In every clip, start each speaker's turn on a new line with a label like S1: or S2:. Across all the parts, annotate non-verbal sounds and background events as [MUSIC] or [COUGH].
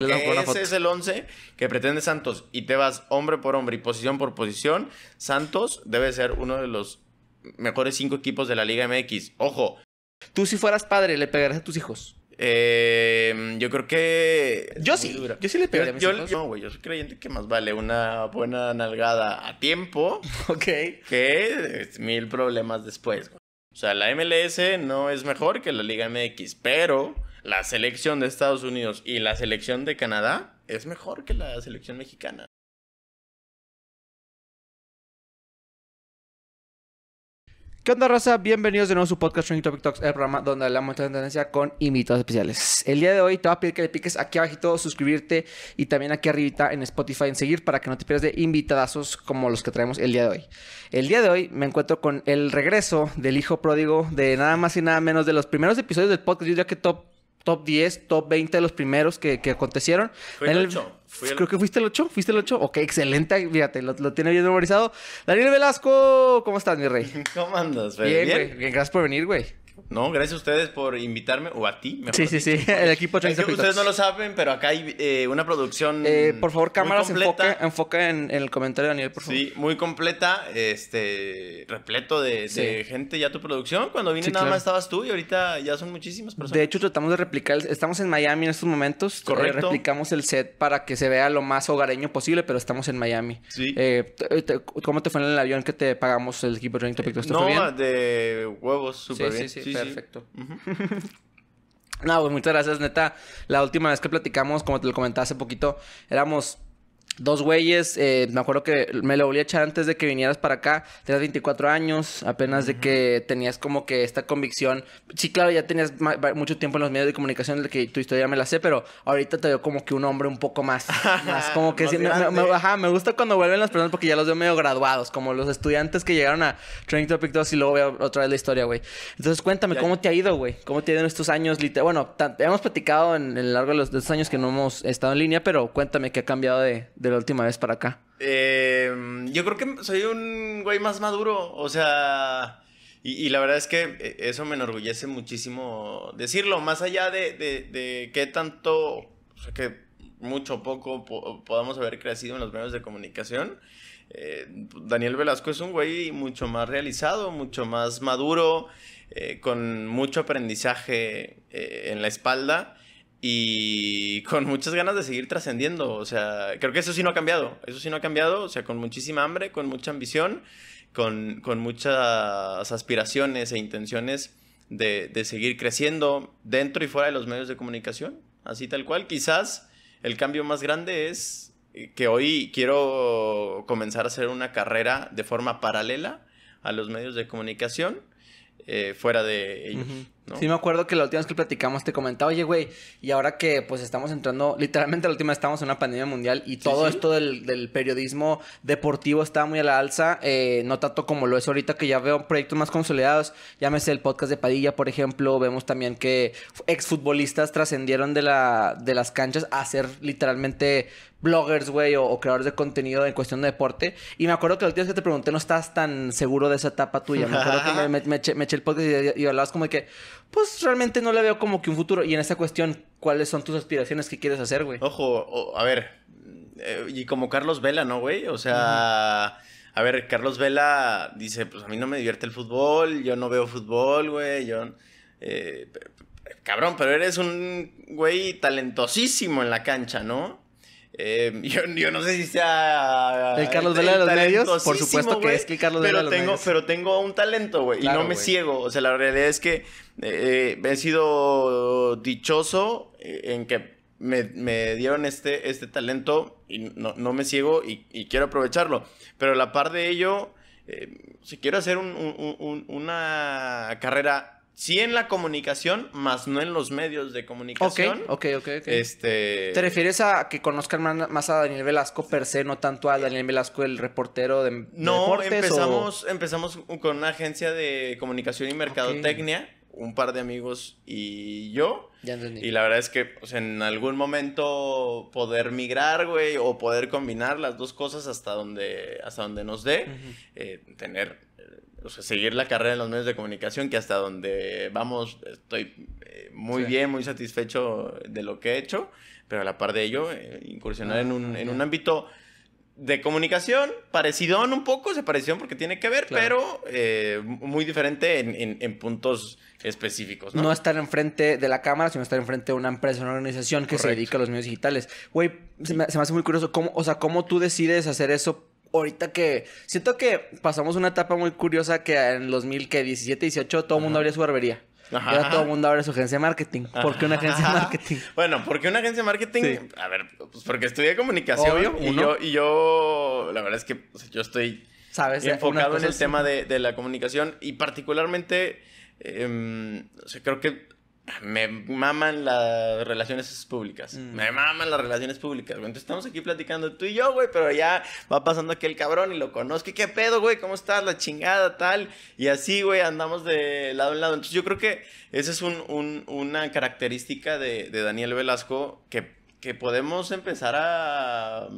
S1: Ese es
S2: el 11 que pretende Santos y te vas hombre por hombre y posición por posición. Santos debe ser uno de los mejores cinco equipos de la Liga MX. Ojo. Tú si fueras padre, ¿le pegarías a tus hijos? Eh, yo creo que... Yo sí. Yo sí le pegaría a mis hijos. no, güey. Yo soy creyente que más vale una buena nalgada a tiempo [LAUGHS] ok. que este, mil problemas después. O sea, la MLS no es mejor que la Liga MX, pero la selección de Estados Unidos y la selección de
S1: Canadá es mejor que la selección mexicana. ¿Qué onda, raza? Bienvenidos de nuevo a su podcast Trending Topic Talks, el programa donde hablamos de tendencia con invitados especiales. El día de hoy te voy a pedir que le piques aquí abajito, suscribirte y también aquí arribita en Spotify en seguir para que no te pierdas de invitadazos como los que traemos el día de hoy. El día de hoy me encuentro con el regreso del hijo pródigo de nada más y nada menos de los primeros episodios del podcast, yo diría que top top 10, top 20 de los primeros que, acontecieron. Fue el 8. Creo que fuiste el 8. ¿Fuiste el 8? Ok, excelente. Fíjate, lo, tiene bien memorizado. Daniel Velasco, ¿cómo estás, mi rey? [LAUGHS] ¿Cómo andas, güey? Bien, Bien, gracias por venir, güey.
S2: No, gracias a ustedes por invitarme, o a ti. Mejor sí, sí, sí, el equipo Ustedes no lo saben, pero acá hay
S1: eh, una producción. Eh, por favor, cámara, enfoca enfoque en, el comentario, Daniel, por favor. Sí, muy
S2: completa, este, repleto de, gente ya tu producción. Cuando vine nada más estabas
S1: tú y ahorita ya son muchísimas personas. De hecho, tratamos de replicar, estamos en Miami en estos momentos. Eh, Correcto. replicamos el set para que se vea lo más hogareño posible, pero estamos en Miami. Sí. ¿Cómo te fue en el avión que te pagamos el equipo de Topic? no,
S2: de huevos, súper sí, sí. sí perfecto.
S1: [LAUGHS] no, pues muchas gracias, neta. La última vez que platicamos, como te lo comenté hace poquito, éramos Dos güeyes, eh, me acuerdo que me lo volví a echar antes de que vinieras para acá. Tenías 24 años, apenas de que tenías como que esta convicción. Sí, claro, ya tenías mucho tiempo en los medios de comunicación, de que tu historia me la sé, pero ahorita te veo como que un hombre un poco más. [LAUGHS] como que. me, ajá, me gusta cuando vuelven las personas porque ya los veo medio graduados, como los estudiantes que llegaron a Training Topic 2 y luego veo otra vez la historia, güey. Entonces, cuéntame, ¿cómo te ha ido, güey? ¿Cómo te ha ido en estos años? Bueno, hemos platicado en, el largo de los, años que no hemos estado en línea, pero cuéntame qué ha cambiado de la última vez para acá?
S2: Em, yo creo que soy un güey más maduro, o sea, y, la verdad es que eh, eso me enorgullece muchísimo decirlo, más allá de, de, qué tanto, o sea, que mucho o poco podamos haber crecido en los medios de comunicación. Eh, Daniel Velasco es un güey mucho más realizado, mucho más maduro, eh, con mucho aprendizaje en la espalda y con muchas ganas de seguir trascendiendo. O sea, creo que eso sí no ha cambiado. Eso sí no ha cambiado. O sea, con muchísima hambre, con mucha ambición, con, muchas aspiraciones e intenciones de, seguir creciendo dentro y fuera de los medios de comunicación. Así tal cual. Quizás el cambio más grande es que hoy quiero comenzar a hacer una carrera de forma paralela a los medios de comunicación, eh, fuera de ellos. Sí, me
S1: acuerdo que la última vez que platicamos te comentaba, oye, güey, y ahora que pues estamos entrando, literalmente la última vez estamos en una pandemia mundial y todo esto del, periodismo deportivo está muy a la alza, eh, no tanto como lo es ahorita que ya veo proyectos más consolidados, llámese el podcast de Padilla, por ejemplo, vemos también que exfutbolistas trascendieron de, la, de las canchas a ser literalmente bloggers, güey, o, creadores de contenido en cuestión de deporte. Y me acuerdo que la última vez que te pregunté, no estás tan seguro de esa etapa tuya. Me acuerdo que me, eché, el podcast y, y hablabas como de que, pues realmente no le veo como que un futuro. Y en esta cuestión, ¿cuáles son tus aspiraciones que quieres hacer, güey?
S2: Ojo, a ver, eh, y como Carlos Vela, ¿no, güey? O sea, a ver, Carlos Vela dice, pues a mí no me divierte el fútbol, yo no veo fútbol, güey, yo... Eh, cabrón, pero eres un güey talentosísimo en la cancha, ¿no? Eh, [LAUGHS] yo, no sé si sea. El Carlos Vela de los medios. Por supuesto que es que el Carlos Vela de los tengo, medios. Pero tengo un talento, güey. y no me ciego. O sea, la realidad es que eh, he sido dichoso eh, en que me, dieron este, este talento y no, me ciego y, quiero aprovecharlo. Pero a la par de ello, si quiero hacer una carrera Sí en la comunicación, más no en los medios de comunicación. Ok,
S1: ok, ok. Este... ¿Te refieres a que conozcan más a Daniel Velasco per se, no tanto a Daniel Velasco, el reportero de... No, empezamos,
S2: con una agencia de comunicación y mercadotecnia, un par de amigos y yo. Ya entendí. Y la verdad es que pues, en algún momento poder migrar, güey, o poder combinar las dos cosas hasta donde, hasta donde nos dé, eh, tener o sea, seguir la carrera en los medios de comunicación, que hasta donde vamos estoy eh, muy bien, muy satisfecho de lo que he hecho, pero a la par de ello, eh, incursionar en, ah, un, ámbito de comunicación, parecido un poco, se pareció porque tiene que ver, pero eh, muy diferente en, puntos específicos. ¿no? ¿no?
S1: estar enfrente de la cámara, sino estar enfrente de una empresa, una organización que se dedica a los medios digitales. Güey, se, me, hace muy curioso, cómo, o sea, cómo tú decides hacer eso ahorita que siento que pasamos una etapa muy curiosa que en los 2017, 18 todo el mundo abría su barbería. Ajá. todo el mundo abre su agencia de marketing. ¿Por qué una agencia de marketing? Bueno, ¿por qué una agencia de marketing? A
S2: ver, pues porque estudié comunicación Obvio, y, yo, y yo, la verdad es que yo estoy
S1: enfocado en el tema de,
S2: la comunicación y particularmente, em, o sea, creo que me maman las relaciones públicas. Mm. Me maman las relaciones públicas, Entonces estamos aquí platicando tú y yo, güey, pero ya va pasando aquel cabrón y lo conozco. ¿Qué pedo, güey? ¿Cómo estás? La chingada, tal. Y así, güey, andamos de lado en lado. Entonces yo creo que esa es una característica de, Daniel Velasco que, podemos empezar a,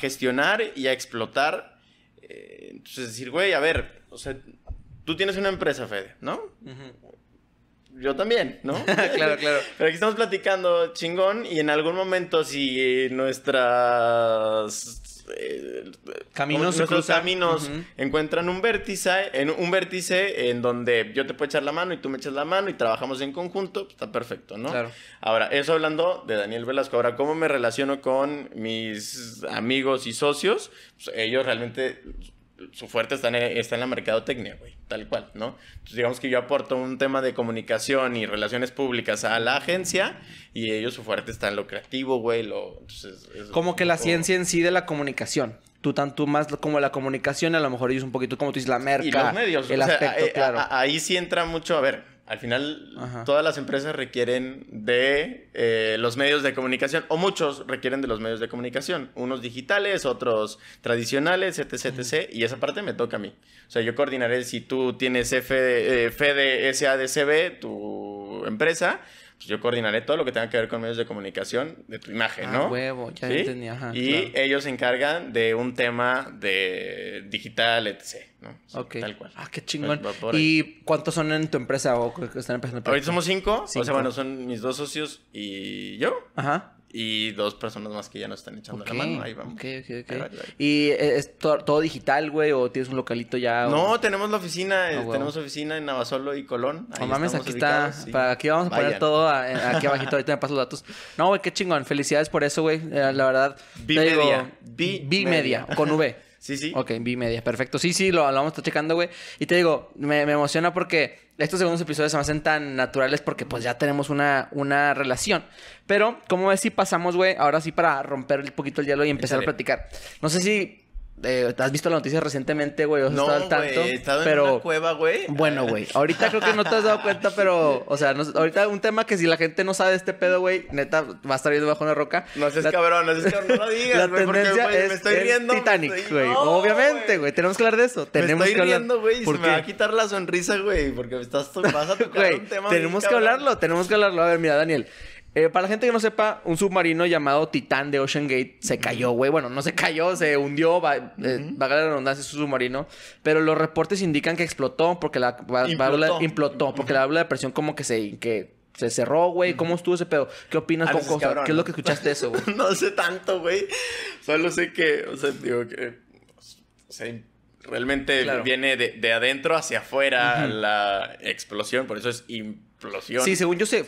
S2: gestionar y a explotar. Eh, entonces decir, güey, a ver, o sea, tú tienes una empresa, Fede, ¿no? yo también, ¿no? [LAUGHS] claro, claro. Pero aquí estamos platicando chingón y en algún momento si nuestras... Eh, caminos nuestros caminos encuentran un vértice en un vértice en donde yo te puedo echar la mano y tú me echas la mano y trabajamos en conjunto pues, está perfecto no claro. ahora eso hablando de Daniel Velasco ahora cómo me relaciono con mis amigos y socios pues, ellos realmente su fuerte está en, está en la mercadotecnia, güey, tal cual, ¿no? Entonces, digamos que yo aporto un tema de comunicación y relaciones públicas a la agencia y ellos su fuerte está en lo creativo, güey, lo... Entonces, como que la ciencia en
S1: sí de la comunicación. Tú tanto más como la comunicación, a lo mejor ellos un poquito, como tú dices, la merca. Y los medios. Eh,
S2: ahí sí entra mucho, a ver, al final, todas las empresas requieren de eh, los medios de comunicación, o muchos requieren de los medios de comunicación, unos digitales, otros tradicionales, etc. etc y esa parte me toca a mí. O sea, yo coordinaré si tú tienes F, eh, tu empresa, pues yo coordinaré todo lo que tenga que ver con medios de comunicación de tu imagen, ah, ¿no? huevo, ya entendí, ajá. Y ellos se encargan de un tema de digital, etc. ¿no? ok. Tal cual. Ah, qué chingón.
S1: ¿Y cuántos son en tu empresa o que están empezando? Ahorita somos cinco. cinco. O sea, bueno,
S2: son mis dos socios y yo. Ajá y dos
S1: personas más que ya nos están echando la mano. Ahí vamos. ¿Y es todo, digital, güey? ¿O tienes un localito ya? No,
S2: tenemos la oficina. Ah, eh, tenemos oficina en Navasolo y Colón. no mames, aquí está.
S1: aquí vamos a poner todo eh, aquí abajito. Ahorita me paso los datos. No, güey, qué chingón. Felicidades por eso, güey. Eh, la verdad. B-Media. B-Media. Con V. Sí, sí. Ok, vi media. perfecto. Sí, sí, lo, vamos a estar checando, güey. Y te digo, me, me, emociona porque estos segundos episodios se me hacen tan naturales porque pues ya tenemos una, una relación. Pero, ¿cómo ves si pasamos, güey? Ahora sí para romper un poquito el hielo y empezar a platicar. No sé si eh, ¿Has visto la noticia recientemente, güey? no, estado al tanto? pero... en cueva, güey. Bueno, güey. Ahorita creo que no te has dado cuenta, pero... O sea, ahorita un tema que si la gente no sabe de este pedo, güey... Neta, va a estar viendo bajo una roca. No seas cabrón, no seas cabrón. No lo digas, güey. porque es, me estoy riendo. Titanic, güey. Obviamente, güey. Tenemos que hablar de eso. Tenemos me estoy riendo, güey. Se me va a quitar la sonrisa, güey. Porque estás, vas a tocar un tema Tenemos que hablarlo, tenemos que hablarlo. A ver, mira, Daniel. Eh, para la gente que no sepa, un submarino llamado Titán de Ocean Gate se cayó, güey. Bueno, no se cayó, se hundió, va, eh, a uh la su submarino. Pero los reportes indican que explotó porque la válvula implotó, porque la válvula de presión como que se, que se cerró, güey. ¿Cómo estuvo ese pedo? ¿Qué opinas, ¿Qué es lo que escuchaste eso, güey?
S2: [LAUGHS] no sé tanto, güey. Solo sé que, o sea, digo que. O realmente viene de, adentro hacia afuera la explosión, por eso es explosión. Sí,
S1: según yo sé,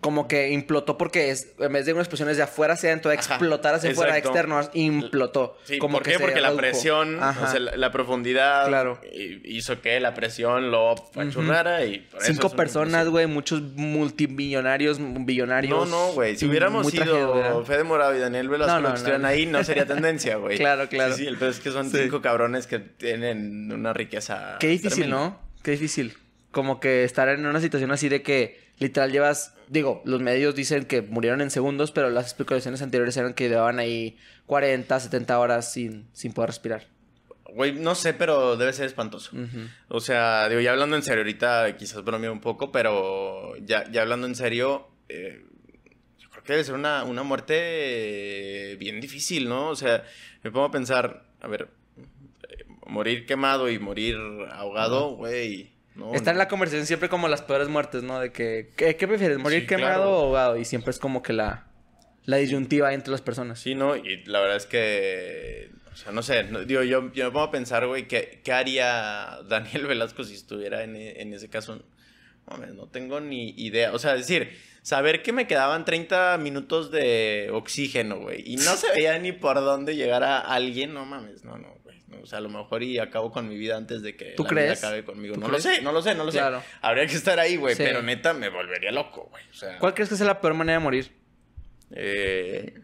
S1: como que implotó porque es, en vez de una explosión desde de afuera hacia adentro, explotar hacia afuera, externo, implotó. Sí, como ¿por qué? porque la presión, o sea, la,
S2: profundidad hizo que la presión lo achurrara y... Por Cinco personas,
S1: güey, muchos multimillonarios, billonarios. No, no, güey, si hubiéramos sido Fede Morado y Daniel Velasco no, no, que ahí, no sería [LAUGHS] tendencia, güey. claro, claro. Sí, sí,
S2: el pez es que son cinco cabrones que tienen una riqueza... Qué difícil, tremenda. ¿no?
S1: Qué difícil como que estar en una situación así de que literal llevas, digo, los medios dicen que murieron en segundos, pero las explicaciones anteriores eran que llevaban ahí 40, 70 horas sin, sin poder respirar.
S2: Güey, no sé, pero debe ser espantoso. O sea, digo, ya hablando en serio, ahorita quizás bromeo un poco, pero ya, hablando en serio, eh, yo creo que debe ser una, muerte bien difícil, ¿no? O sea, me pongo a pensar, a ver, eh, morir quemado y morir ahogado, güey. Está en
S1: la conversación siempre como las peores muertes, ¿no? De que, ¿qué, prefieres? ¿Morir quemado o ahogado? Y siempre es como que la, disyuntiva entre las personas.
S2: Sí, ¿no? Y la verdad es que... O sea, no sé. digo, yo, yo, me pongo a pensar, güey, ¿qué, ¿qué, haría [LAUGHS] Daniel Velasco si estuviera en, ese caso? mames no tengo ni idea. O sea, decir, saber que me quedaban 30 minutos de oxígeno, güey. Y no se veía ni por dónde llegar a alguien, no mames, no, no. O sea, a lo mejor y acabo con mi vida
S1: antes de que ¿Tú la crees? acabe conmigo. no lo sé, no lo sé, no lo sé.
S2: Habría que estar ahí, güey, pero neta me volvería loco, güey. ¿Cuál
S1: crees que es la peor manera de morir? Eh...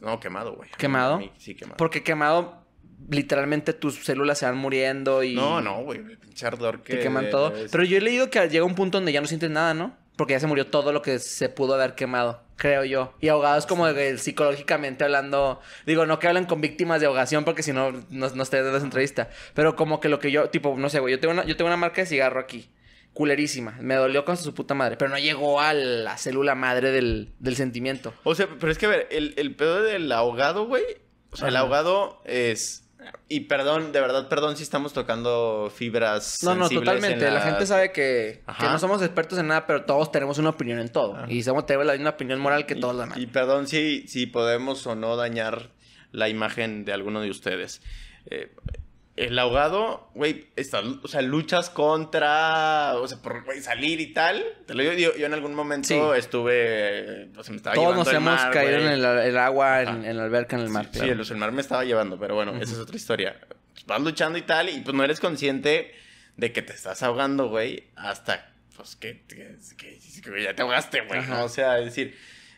S1: No, quemado, güey. ¿Quemado? sí, quemado. Porque quemado literalmente tus células se van muriendo y. No, no, güey. Pinche ardor que. Te queman todo. Pero yo he leído que llega un punto donde ya no sientes nada, ¿no? Porque ya se murió todo lo que se pudo haber quemado creo yo. Y ahogados como psicológicamente hablando, digo, no que hablen con víctimas de ahogación porque si no, no, de dando esa entrevista, pero como que lo que yo, tipo, no sé, güey, yo tengo una, yo tengo una marca de cigarro aquí, culerísima, me dolió con su puta madre, pero no llegó a la célula madre del, del sentimiento.
S2: O sea, pero es que a ver, el, pedo del ahogado, güey, o sea, el ahogado es y perdón, de verdad, perdón si estamos tocando fibras. No, no, totalmente. La... gente sabe que, no somos
S1: expertos en nada, pero todos tenemos una opinión en todo. Y somos, tenemos la misma opinión moral
S2: que todos los Y perdón si, si podemos o no dañar la imagen de alguno de ustedes. Eh, el ahogado, güey, o sea, luchas contra, o sea, por salir y tal. Te lo digo, yo, en algún momento
S1: estuve, o pues, sea, me estaba llevando Todos nos hemos caído en el, agua, en, la alberca, en el mar. Sí, el,
S2: mar me estaba llevando, pero bueno, esa es otra historia. Vas luchando y tal, y pues no eres consciente de que te estás ahogando, güey, hasta, pues, que, que, ya te ahogaste, güey, O sea, es decir...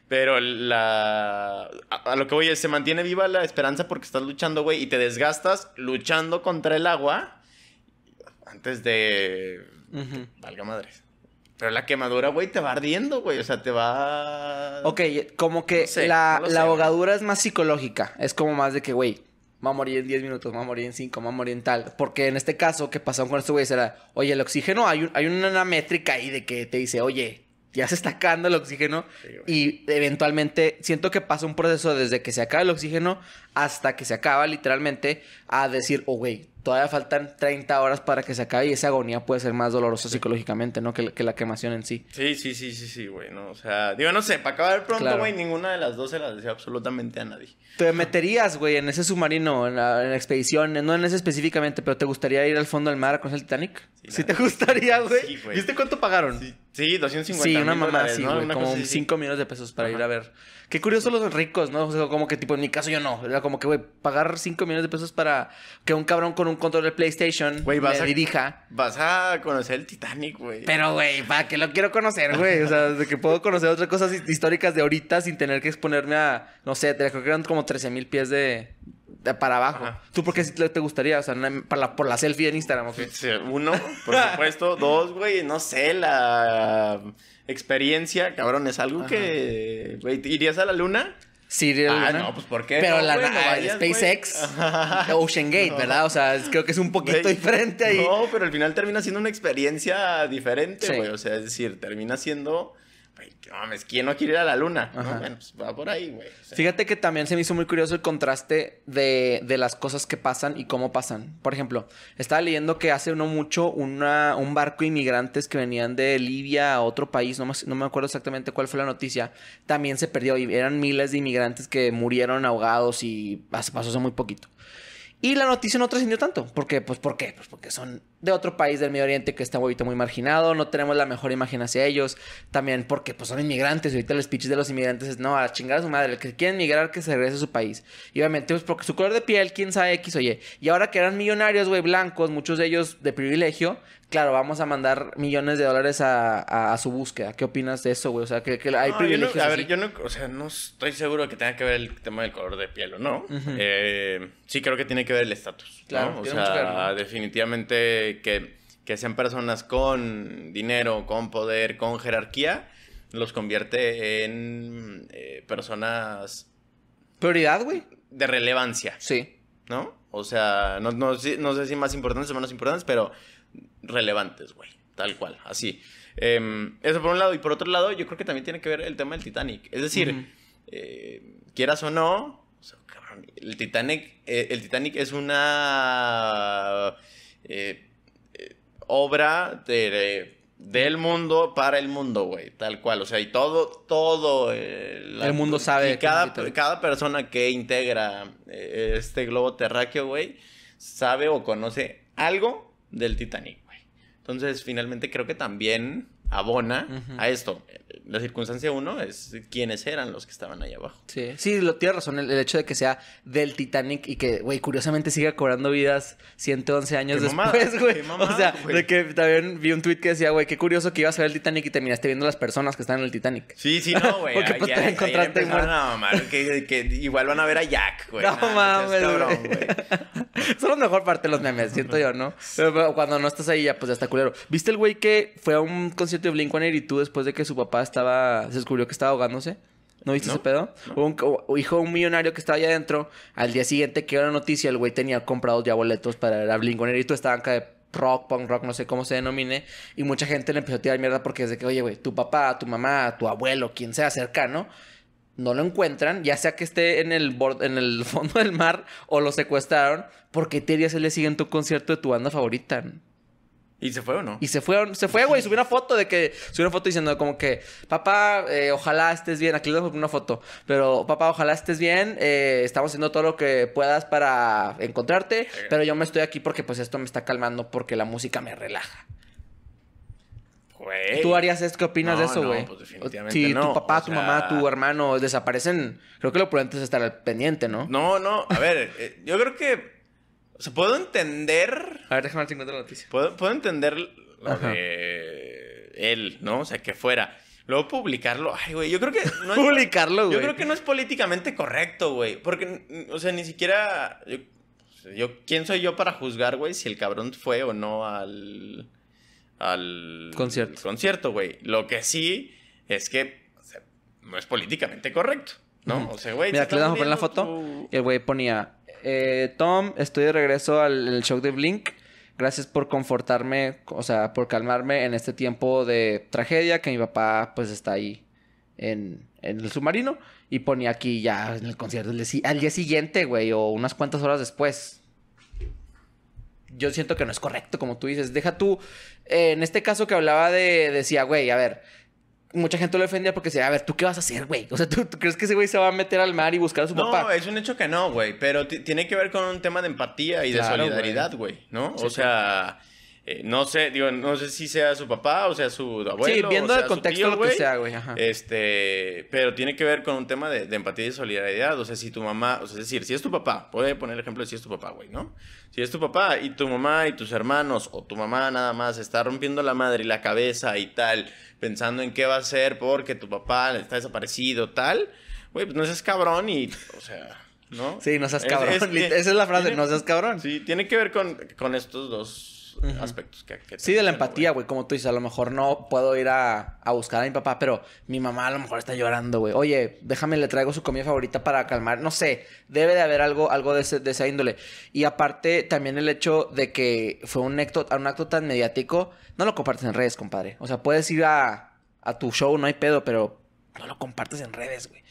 S2: Pero la. A, lo que voy es, se mantiene viva la esperanza porque estás luchando, güey, y te desgastas luchando contra el agua antes de. Valga madres. Pero la quemadura, güey, te va ardiendo, güey. O sea, te va. Ok,
S1: como que la, ahogadura es más psicológica. Es como más de que, güey, va a morir en 10 minutos, va a morir en 5, va a morir en tal. Porque en este caso, que pasó con este güey? Será, oye, el oxígeno, hay, hay una métrica ahí de que te dice, oye, ya se está acabando el oxígeno y eventualmente siento que pasa un proceso desde que se acaba el oxígeno hasta que se acaba literalmente a decir, oh, güey, todavía faltan 30 horas para que se acabe y esa agonía puede ser más dolorosa psicológicamente, ¿no? Que, la quemación en sí.
S2: Sí, sí, sí, sí, sí, güey, ¿no? O sea, digo, no sé, para acabar pronto, güey, ninguna de las dos se las decía absolutamente a nadie.
S1: ¿Te meterías, güey, en ese submarino, en, la, expedición, No en ese específicamente, pero ¿te gustaría ir al fondo del mar a cruzar el Titanic? Sí, te gustaría,
S2: güey? Sí, güey. ¿Viste
S1: cuánto pagaron?
S2: Sí, 250 Sí, una mamá Como 5
S1: millones de pesos para ir a ver. Qué curioso los ricos, ¿no? O sea, como que tipo, en mi caso yo no. Era como que, güey, pagar 5 millones de pesos para que un cabrón con un control de PlayStation me a- dirija.
S2: Vas a conocer el Titanic,
S1: güey. Pero, güey, ¿para qué lo quiero conocer, güey? O sea, de que puedo conocer otras cosas históricas de ahorita sin tener que exponerme a, no sé, te creo que eran como 13 mil pies de, para abajo. ¿Tú por qué te gustaría? O sea, por la selfie en Instagram, ¿o
S2: Uno, por supuesto. [LAUGHS] Dos, güey, no sé, la experiencia, cabrón, es algo que... Güey, ¿irías a la luna? Sí, de ah, no, pues ¿por qué? Pero la, wey, ah,
S1: SpaceX, [LAUGHS] Ocean Gate, ¿verdad? O sea, creo que es un poquito diferente ahí.
S2: No, pero al final termina siendo una experiencia diferente, güey. O sea, es decir, termina siendo mames, ¿quién no quiere ir a la luna? Bueno, pues, va por ahí, güey.
S1: Fíjate que también se me hizo muy curioso el contraste de, de, las cosas que pasan y cómo pasan. Por ejemplo, estaba leyendo que hace no mucho un barco de inmigrantes que venían de Libia a otro país, no me, no me acuerdo exactamente cuál fue la noticia, también se perdió y eran miles de inmigrantes que murieron ahogados y pasó hace muy poquito. Y la noticia no trascendió tanto. ¿Por qué? Pues, ¿por qué? Pues porque son de otro país del Medio Oriente que está ahorita muy marginado, no tenemos la mejor imagen hacia ellos. También porque pues, son inmigrantes. ahorita el speech de los inmigrantes es: no, a chingar a su madre, el que quieren migrar que se regrese a su país. Y obviamente, pues porque su color de piel, quién sabe X o Y. Y ahora que eran millonarios, güey, blancos, muchos de ellos de privilegio, claro, vamos a mandar millones de dólares a, su búsqueda. ¿Qué opinas de eso, güey? O sea, que, hay no, privilegios. a ver, yo no, o sea, no
S2: estoy seguro de que tenga que ver el tema del color de piel o no. Eh, sí, creo que tiene que ver el estatus. Claro, o sea, definitivamente que, sean personas con dinero, con poder, con jerarquía, los convierte en eh, personas. Prioridad, güey. De relevancia. Sí. ¿No? O sea, no, no sé si más importantes o menos importantes, pero relevantes, güey. Tal cual, así. Em, eso por un lado. Y por otro lado, yo creo que también tiene que ver el tema del Titanic. Es decir, eh, quieras o no, cabrón, el Titanic, eh, el Titanic es una eh, obra de, del mundo para el mundo, güey. Tal cual. O sea, y todo, todo. el mundo sabe. cada, cada persona que integra este globo terráqueo, güey, sabe o conoce algo del Titanic, güey. Entonces, finalmente creo que también abona a esto la circunstancia uno es quiénes eran
S1: los que estaban ahí abajo. Sí, sí, lo tienes razón. El, hecho de que sea del Titanic y que, güey, curiosamente siga cobrando vidas 111 años después, güey. O sea, de que también vi un tweet que decía, güey, qué curioso que ibas a ver el Titanic y terminaste viendo las personas que están en el Titanic. Sí, sí, no, güey. [LAUGHS] Porque pues, te encontraste No,
S2: que, igual van a ver a Jack, güey. No, mames, güey.
S1: [LAUGHS] Son la mejor parte de los memes, siento yo, ¿no? [LAUGHS] Pero, cuando no estás ahí ya, pues ya está culero. ¿Viste el güey que fue a un concierto de blink tú después de que su papá estaba, se descubrió que estaba ahogándose. ¿No viste ese pedo? Un, hijo un millonario que estaba allá adentro. Al día siguiente que era la noticia, el güey tenía comprado ya boletos para la Blingonerito. Esta banca de rock, punk rock, no sé cómo se denomine. Y mucha gente le empezó a tirar mierda porque de que, oye, güey, tu papá, tu mamá, tu abuelo, quien sea cercano, no lo encuentran, ya sea que esté en el, en el [LAUGHS] fondo del mar o lo secuestraron, porque te Se le sigue en tu concierto de tu banda favorita?
S2: ¿Y se fue o no?
S1: Y se fue, se fue, güey. Subió una foto de que. Subió una foto diciendo como que, papá, eh, ojalá estés bien. Aquí le voy una foto. Pero, papá, ojalá estés bien. Eh, estamos haciendo todo lo que puedas para encontrarte. Pero yo me estoy aquí porque pues esto me está calmando porque la música me relaja.
S2: Güey. ¿Tú harías esto? ¿Qué opinas de eso, güey? No, pues, si tu papá, tu mamá, tu hermano
S1: desaparecen, creo que lo prudente es estar al pendiente, ¿no?
S2: No, no. A ver, eh, yo creo que o sea, puedo entender. A ver, déjame ver la noticia. Puedo, entender lo él, ¿no? O sea, que fuera. Luego publicarlo, ay, güey, yo creo que... [LAUGHS] publicarlo, güey. Yo creo que no es políticamente correcto, güey. Porque, mm, o sea, ni siquiera... Yo, ¿Quién soy yo para juzgar, güey, si el cabrón fue o no al... Al... Concierto. Concierto, güey. Lo que sí es que no es políticamente correcto, ¿no? O sea, güey... Mira, aquí le damos a poner la foto.
S1: Y el güey ponía eh, Tom, estoy de regreso al show de Blink. Gracias por confortarme, o sea, por calmarme en este tiempo de tragedia que mi papá pues está ahí en, el submarino. Y ponía aquí ya en el concierto al día siguiente, güey, o unas cuantas horas después. Yo siento que no es correcto, como tú dices. Deja tú, eh, en este caso que hablaba de, decía, güey, a ver, mucha gente lo defendía porque decía, a ver, ¿tú qué vas a hacer, güey? O sea, ¿tú,
S2: crees que ese güey se va a meter al mar y buscar a su papá? No, es un hecho que no, güey. Pero tiene que ver con un tema de empatía y de solidaridad, güey, ¿no? o sea. Eh, no sé, digo, no sé si sea su papá o sea su abuelo. Sí, viendo el contexto lo que sea, güey. Este, pero tiene que ver con un tema de, empatía y solidaridad. O sea, si tu mamá, o sea, es decir, si es tu papá, puede poner el ejemplo de si es tu papá, güey, ¿no? Si es tu papá y tu mamá y tus hermanos o tu mamá nada más está rompiendo la madre y la cabeza y tal, pensando en qué va a hacer porque tu papá está desaparecido, tal,
S1: güey, pues no seas cabrón y,
S2: o sea. ¿No?
S1: Sí, no seas cabrón. [LAUGHS] Esa es la frase, no seas
S2: cabrón. Sí, tiene que ver con, con estos dos aspectos que, Sí, de la
S1: empatía, güey. Como tú dices, a lo mejor no puedo ir a, buscar a mi papá, pero mi mamá a lo mejor está llorando, güey. Oye, déjame, le traigo su comida favorita para calmar. No sé, debe de haber algo, algo de, esa índole. Y aparte, también el hecho de que fue un acto, un acto tan mediático, no lo compartes en redes, compadre. O sea, puedes ir a, a tu show, no hay pedo, pero no lo compartes en redes, güey.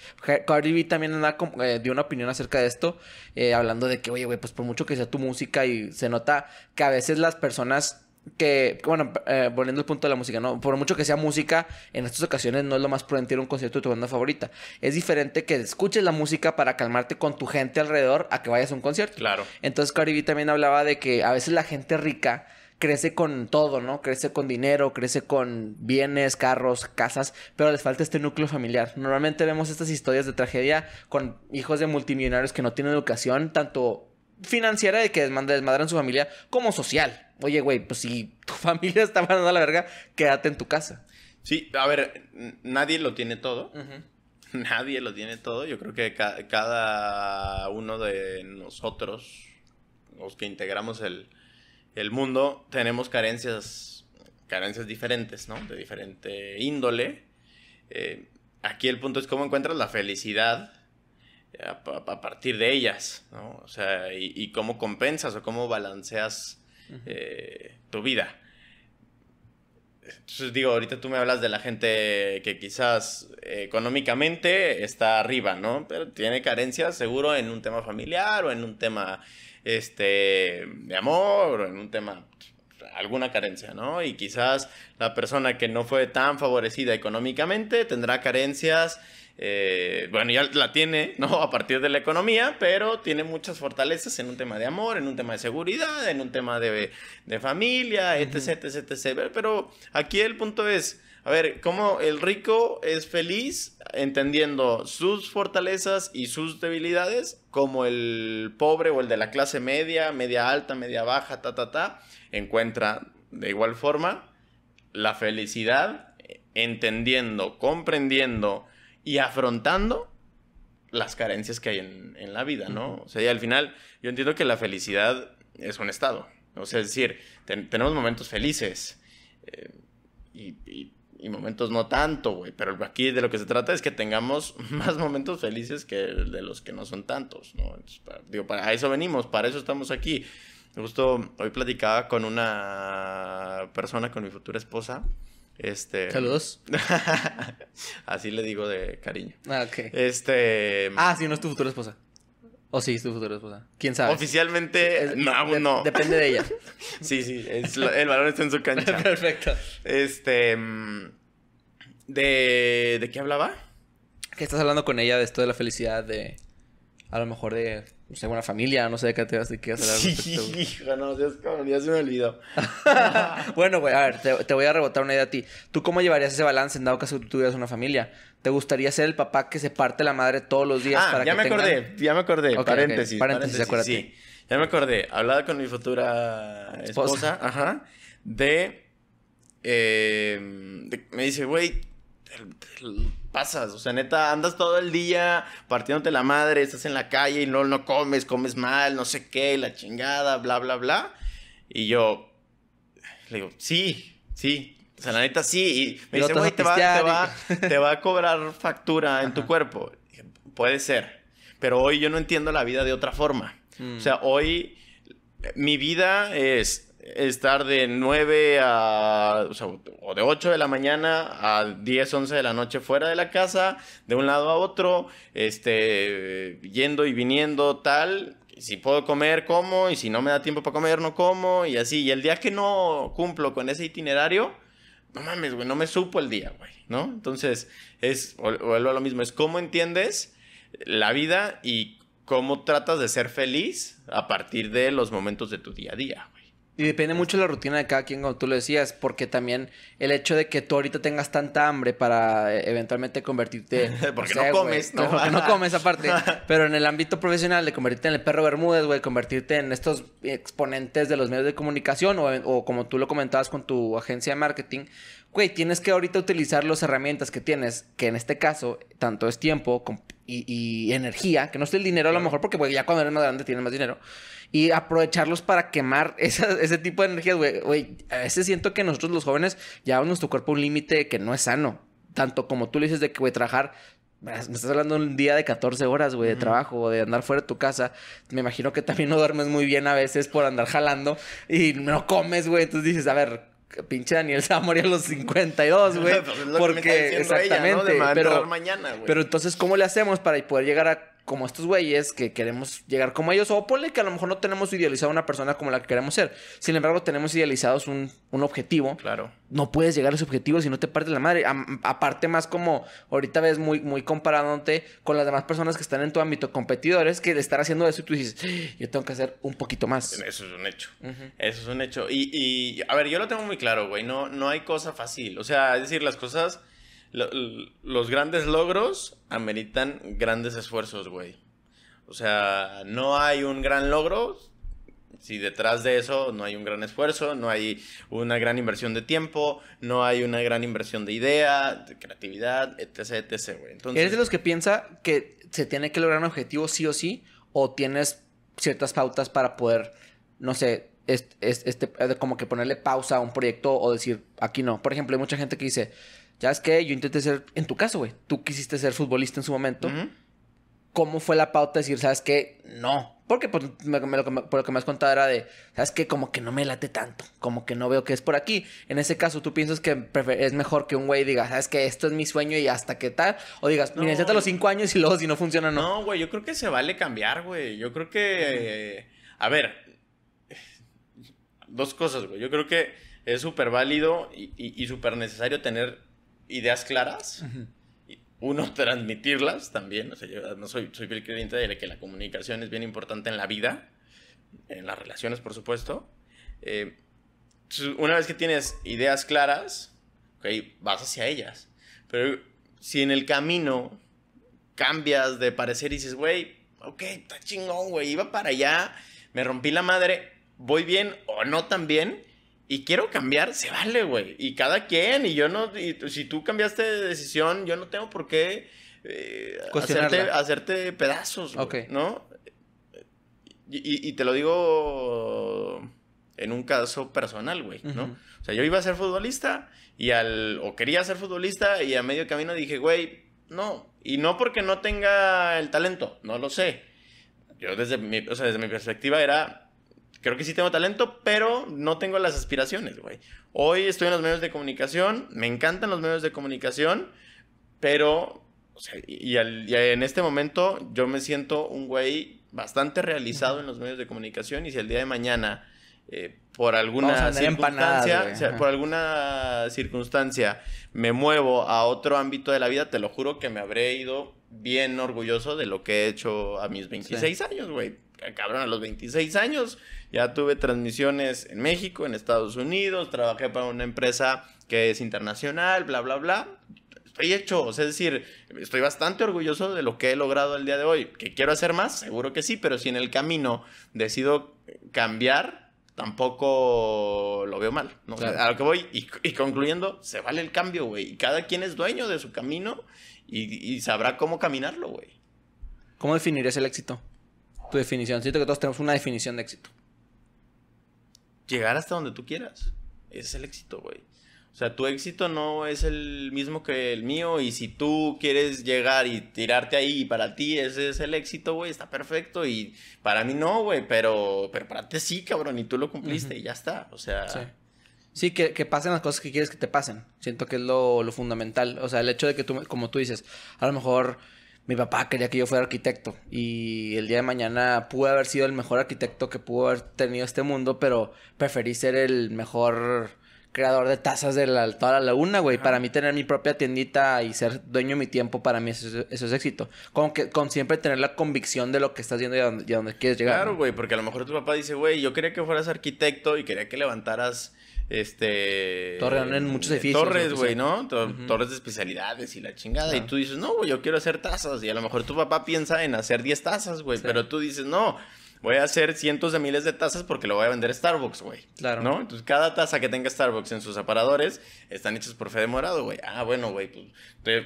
S1: Cardi B también anda, eh, dio una opinión acerca de esto, eh, hablando de que, oye, güey, pues por mucho que sea tu música y se nota que a veces las personas que, bueno, poniendo eh, volviendo punto de la música, ¿no? Por mucho que sea música, en estas ocasiones no es lo más prudente ir a un concierto de tu banda favorita. Es diferente que escuches la música para calmarte con tu gente alrededor a que vayas a un concierto. Claro. Entonces, Cardi B también hablaba de que a veces la gente rica crece con todo, ¿no? Crece con dinero, crece con bienes, carros, casas, pero les falta este núcleo familiar. Normalmente vemos estas historias de tragedia con hijos de multimillonarios que no tienen educación, tanto financiera y que desmadran su familia, como social. Oye, güey, pues si tu [LAUGHS] familia está mandando a la verga, quédate en tu casa.
S2: Sí, a ver, nadie lo tiene todo. [LAUGHS] nadie lo tiene todo. Yo creo que cada uno de nosotros, los que integramos el, el mundo tenemos carencias, carencias diferentes, ¿no? De diferente índole. Eh, aquí el punto es cómo encuentras la felicidad eh, a, partir de ellas, ¿no? O sea, y, cómo compensas o cómo balanceas eh, tu vida. Entonces digo, ahorita tú me hablas de la gente que quizás económicamente está arriba, ¿no? Pero tiene carencias seguro en un tema familiar o en un tema este, de amor en un tema alguna carencia, ¿no? Y quizás la persona que no fue tan favorecida económicamente tendrá carencias, eh, bueno, ya la tiene, ¿no? A partir de la economía, pero tiene muchas fortalezas en un tema de amor, en un tema de seguridad, en un tema de, de familia, etc, etc, etc. Pero aquí el punto es, a ver, cómo el rico es feliz entendiendo sus fortalezas y sus debilidades, como el pobre o el de la clase media, media alta, media baja, ta, ta, ta, encuentra de igual forma la felicidad eh, entendiendo, comprendiendo y afrontando las carencias que hay en, la vida, ¿no? O sea, y al final yo entiendo que la felicidad es un estado. O sea, es decir, tenemos momentos felices eh, y y momentos no tanto, güey. Pero aquí de lo que se trata es que tengamos [LAUGHS] más momentos felices que de los que no son tantos, ¿no? digo, para eso venimos, para eso estamos aquí. Me gustó, hoy platicaba con una persona, con mi futura esposa. Este. Saludos. [LAUGHS] así le digo de cariño. Ah, ok.
S1: Este. Ah, si no es tu futura esposa. O sí, es tu futura esposa. ¿Quién sabe? Oficialmente, no, Depende de ella. [LAUGHS] sí, sí, el valor está en su cancha. [LAUGHS] Perfecto.
S2: Este... Mm, de, ¿De qué hablaba?
S1: Que estás hablando con ella de esto de la felicidad, de... A lo mejor de pues, no sé, una familia, no sé de qué te vas a hacer Sí, Sí,
S2: no, ya se me olvidó.
S1: [LAUGHS] bueno, güey, a ver, te, voy a rebotar una idea a ti. ¿Tú cómo llevarías ese balance en dado caso que tú tuvieras una familia? ¿Te gustaría ser el papá que se parte la madre todos los días ah, para ya que me acordé, ya me acordé. paréntesis, paréntesis, paréntesis, acuérdate.
S2: Sí, ya me acordé. Hablaba con mi futura esposa, ajá, de, eh, de... Me dice, güey pasas, o sea, neta, andas todo el día partiéndote la madre, estás en la calle y no, no comes, comes mal, no sé qué, la chingada, bla, bla, bla. Y yo le digo, sí, sí, o sea, la neta sí. Y me dice, te va, a cobrar factura en tu cuerpo. Puede ser, pero hoy yo no entiendo la vida de otra forma. Mm. O sea, hoy mi vida es estar de 9 a, o, de 8 de la mañana a 10, 11 de la noche fuera de la casa, de un lado a otro, este, yendo y viniendo, tal. Si puedo comer, como, y si no me da tiempo para comer, no como, y así. Y el día que no cumplo con ese itinerario, no mames, güey, no me supo el día, güey, ¿no? Entonces, es, vuelvo a lo mismo, es cómo entiendes la vida y cómo tratas de ser feliz a partir de los momentos de tu día a día.
S1: Y depende mucho de la rutina de cada quien, como tú lo decías, porque también el hecho de que tú ahorita tengas tanta hambre para eh, eventualmente convertirte. [LAUGHS] porque no comes, ¿no? comes, aparte. [LAUGHS] Pero en el ámbito profesional, de convertirte en el perro Bermúdez, güey, convertirte en estos exponentes de los medios de comunicación o, como tú lo comentabas con tu agencia de marketing, güey, tienes que ahorita utilizar las herramientas que tienes, que en este caso, tanto es tiempo y, energía, que no es el dinero a lo mejor, porque ya cuando eres más grande tienes más dinero y aprovecharlos para quemar [LAUGHS] ese tipo de energías, güey. A veces siento que nosotros los jóvenes llevamos nuestro cuerpo a un límite que no es sano. Tanto como tú le dices de que, güey, trabajar me estás hablando un día de 14 horas, güey, de trabajo o de andar fuera de tu casa. Me imagino que también no duermes muy bien a veces por andar jalando y no comes, güey. Entonces dices, a ver, pinche Daniel se va a morir a los 52, güey. [LAUGHS] Pues porque, exactamente. pero, mañana, pero entonces, ¿cómo le hacemos para poder llegar a como estos güeyes que queremos llegar como ellos, o ponle que a lo mejor no tenemos idealizado una persona como la que queremos ser. Sin embargo, tenemos idealizados un, objetivo. Claro. No puedes llegar a ese objetivo si no te partes la madre. aparte, más como ahorita ves muy, muy comparándote con las demás personas que están en tu ámbito, competidores, que de estar haciendo eso y tú dices, ah, yo tengo que hacer un poquito más.
S2: Eso es un hecho. Eso es un hecho. Y, a ver, yo lo tengo muy claro, güey. No, no hay cosa fácil. O sea, es decir, las cosas los grandes logros ameritan grandes esfuerzos, güey. O sea, no hay un gran logro si detrás de eso no hay un gran esfuerzo, no hay una gran inversión de tiempo, no hay una gran inversión de idea, de creatividad, etc, etc, güey. Entonces, ¿Eres de los
S1: que piensa que se tiene que lograr un objetivo sí o sí? ¿O tienes ciertas pautas para poder, no sé, este, como que ponerle pausa a un proyecto o decir, aquí no? Por ejemplo, hay mucha gente que dice es que Yo intenté ser, en tu caso, güey, tú quisiste ser futbolista en su momento. ¿Cómo fue la pauta de decir, sabes qué? No. Porque pues, por, lo, que me has contado era de, ¿sabes qué? Como que no me late tanto. Como que no veo que es por aquí. En ese caso, ¿tú piensas que es mejor que un güey diga, ¿sabes qué? Esto es mi sueño y hasta qué tal? O digas, mira, te los cinco años y luego si no funciona,
S2: no. No, güey, yo creo que se vale cambiar, güey. Yo creo que. a ver. Dos cosas, güey. Yo creo que es súper válido y súper necesario tener ideas claras. Uno, [LAUGHS] transmitirlas también. yo no soy, soy creyente de que la comunicación es bien importante en la vida, en las relaciones, por supuesto. Eh, una vez que tienes ideas claras, okay, vas hacia ellas. Pero si en el camino cambias de parecer y dices, güey, ok, está chingón, güey, iba para allá, me rompí la madre, voy bien o no tan bien, y quiero cambiar, se vale, güey. Y cada quien, y yo no, si tú cambiaste de decisión, yo no tengo por qué eh, hacerte, pedazos, ¿no? Y, te lo digo en un caso personal, güey, ¿no? O sea, yo iba a ser futbolista y al, o quería ser futbolista y a medio camino dije, güey, no. Y no porque no tenga el talento, no lo sé. Yo desde mi, o sea, desde mi perspectiva era, creo que sí tengo talento, pero no tengo las aspiraciones, güey. Hoy estoy en los medios de comunicación, me encantan los medios de comunicación, pero, o sea, y, en este momento yo me siento un güey bastante realizado en los medios de comunicación y si el día de mañana, eh, por alguna circunstancia, por alguna circunstancia me muevo a otro ámbito de la vida, te lo juro que me habré ido bien orgulloso de lo que he hecho a mis 26 años, güey eh, cabrón, a los 26 años ya tuve transmisiones en México, en Estados Unidos, trabajé para una empresa que es internacional, bla, bla, bla. Estoy hecho, es decir, estoy bastante orgulloso de lo que he logrado el día de hoy. ¿Que quiero hacer más? Seguro que sí, pero si en el camino decido cambiar, tampoco lo veo mal. a lo que voy, y, concluyendo, se vale el cambio, güey. cada quien es dueño de su camino y, y sabrá cómo caminarlo, güey.
S1: ¿Cómo definirías el éxito? definición. Siento que todos tenemos una definición de éxito.
S2: Llegar hasta donde tú quieras. es el éxito, güey. O sea, tu éxito no es el mismo que el mío y si tú quieres llegar y tirarte ahí para ti ese es el éxito, güey, está perfecto y para mí no, güey, pero, pero para ti sí, cabrón, y tú lo cumpliste y ya está, o sea...
S1: Sí, que, pasen las cosas que quieres que te pasen, siento que es lo, lo fundamental, o sea, el hecho de que tú, como tú dices, a lo mejor mi papá quería que yo fuera arquitecto y el día de mañana pude haber sido el mejor arquitecto que pudo haber tenido este mundo, pero preferí ser el mejor creador de tazas de la, toda la laguna, güey. Para mí tener mi propia tiendita y ser dueño de mi tiempo, para mí eso, es éxito. Con, que, con siempre tener la convicción de lo que estás haciendo y a dónde quieres llegar. Claro, güey, porque a lo mejor
S2: tu papá dice, güey, yo quería que fueras arquitecto y quería que levantaras este en muchos Torres, güey, ¿no? Torres de especialidades y la chingada. Y tú dices, no, güey, yo quiero hacer tazas. Y a lo mejor tu papá piensa en hacer 10 tazas, güey. Pero tú dices, no, voy a hacer cientos de miles de tazas porque lo voy a vender Starbucks, güey. Claro. ¿No? Entonces, cada taza que tenga Starbucks en sus aparadores están hechas por Fede Morado, güey. Ah, bueno, güey, pues,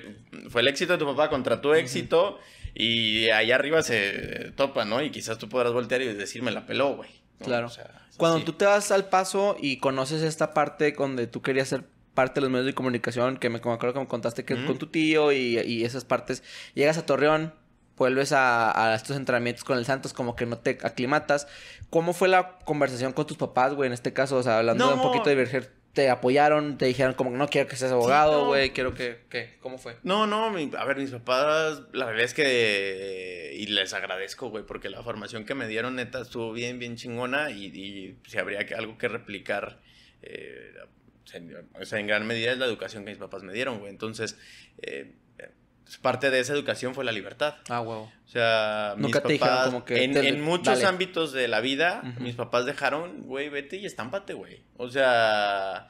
S2: fue el éxito de tu papá contra tu éxito y allá arriba se topa, ¿no? Y quizás tú podrás voltear y decirme la peló, güey. Claro.
S1: Cuando tú te vas al paso y conoces esta parte donde tú querías ser parte de los medios de comunicación, que me, acuerdo que me contaste que con tu tío y, esas partes, llegas a Torreón, vuelves a, estos entrenamientos con el Santos, como que no te aclimatas. ¿Cómo fue la conversación con tus papás, güey, en este caso? O sea, hablando de un poquito de diverger te apoyaron, te dijeron como, no quiero que seas abogado, güey, quiero que, ¿qué? ¿Cómo fue?
S2: No, no, a ver, mis papás, la verdad es que, y les agradezco, güey, porque la formación que me dieron, neta, estuvo bien, bien chingona y, y si habría que, algo que replicar, eh, o sea, en gran medida es la educación que mis papás me dieron, güey, entonces... Eh, pues, parte de esa educación fue la libertad. Ah, wow. O sea, mis Nunca papás, como que en, muchos ámbitos de la vida, mis papás dejaron, güey, vete y estámpate, güey. O sea,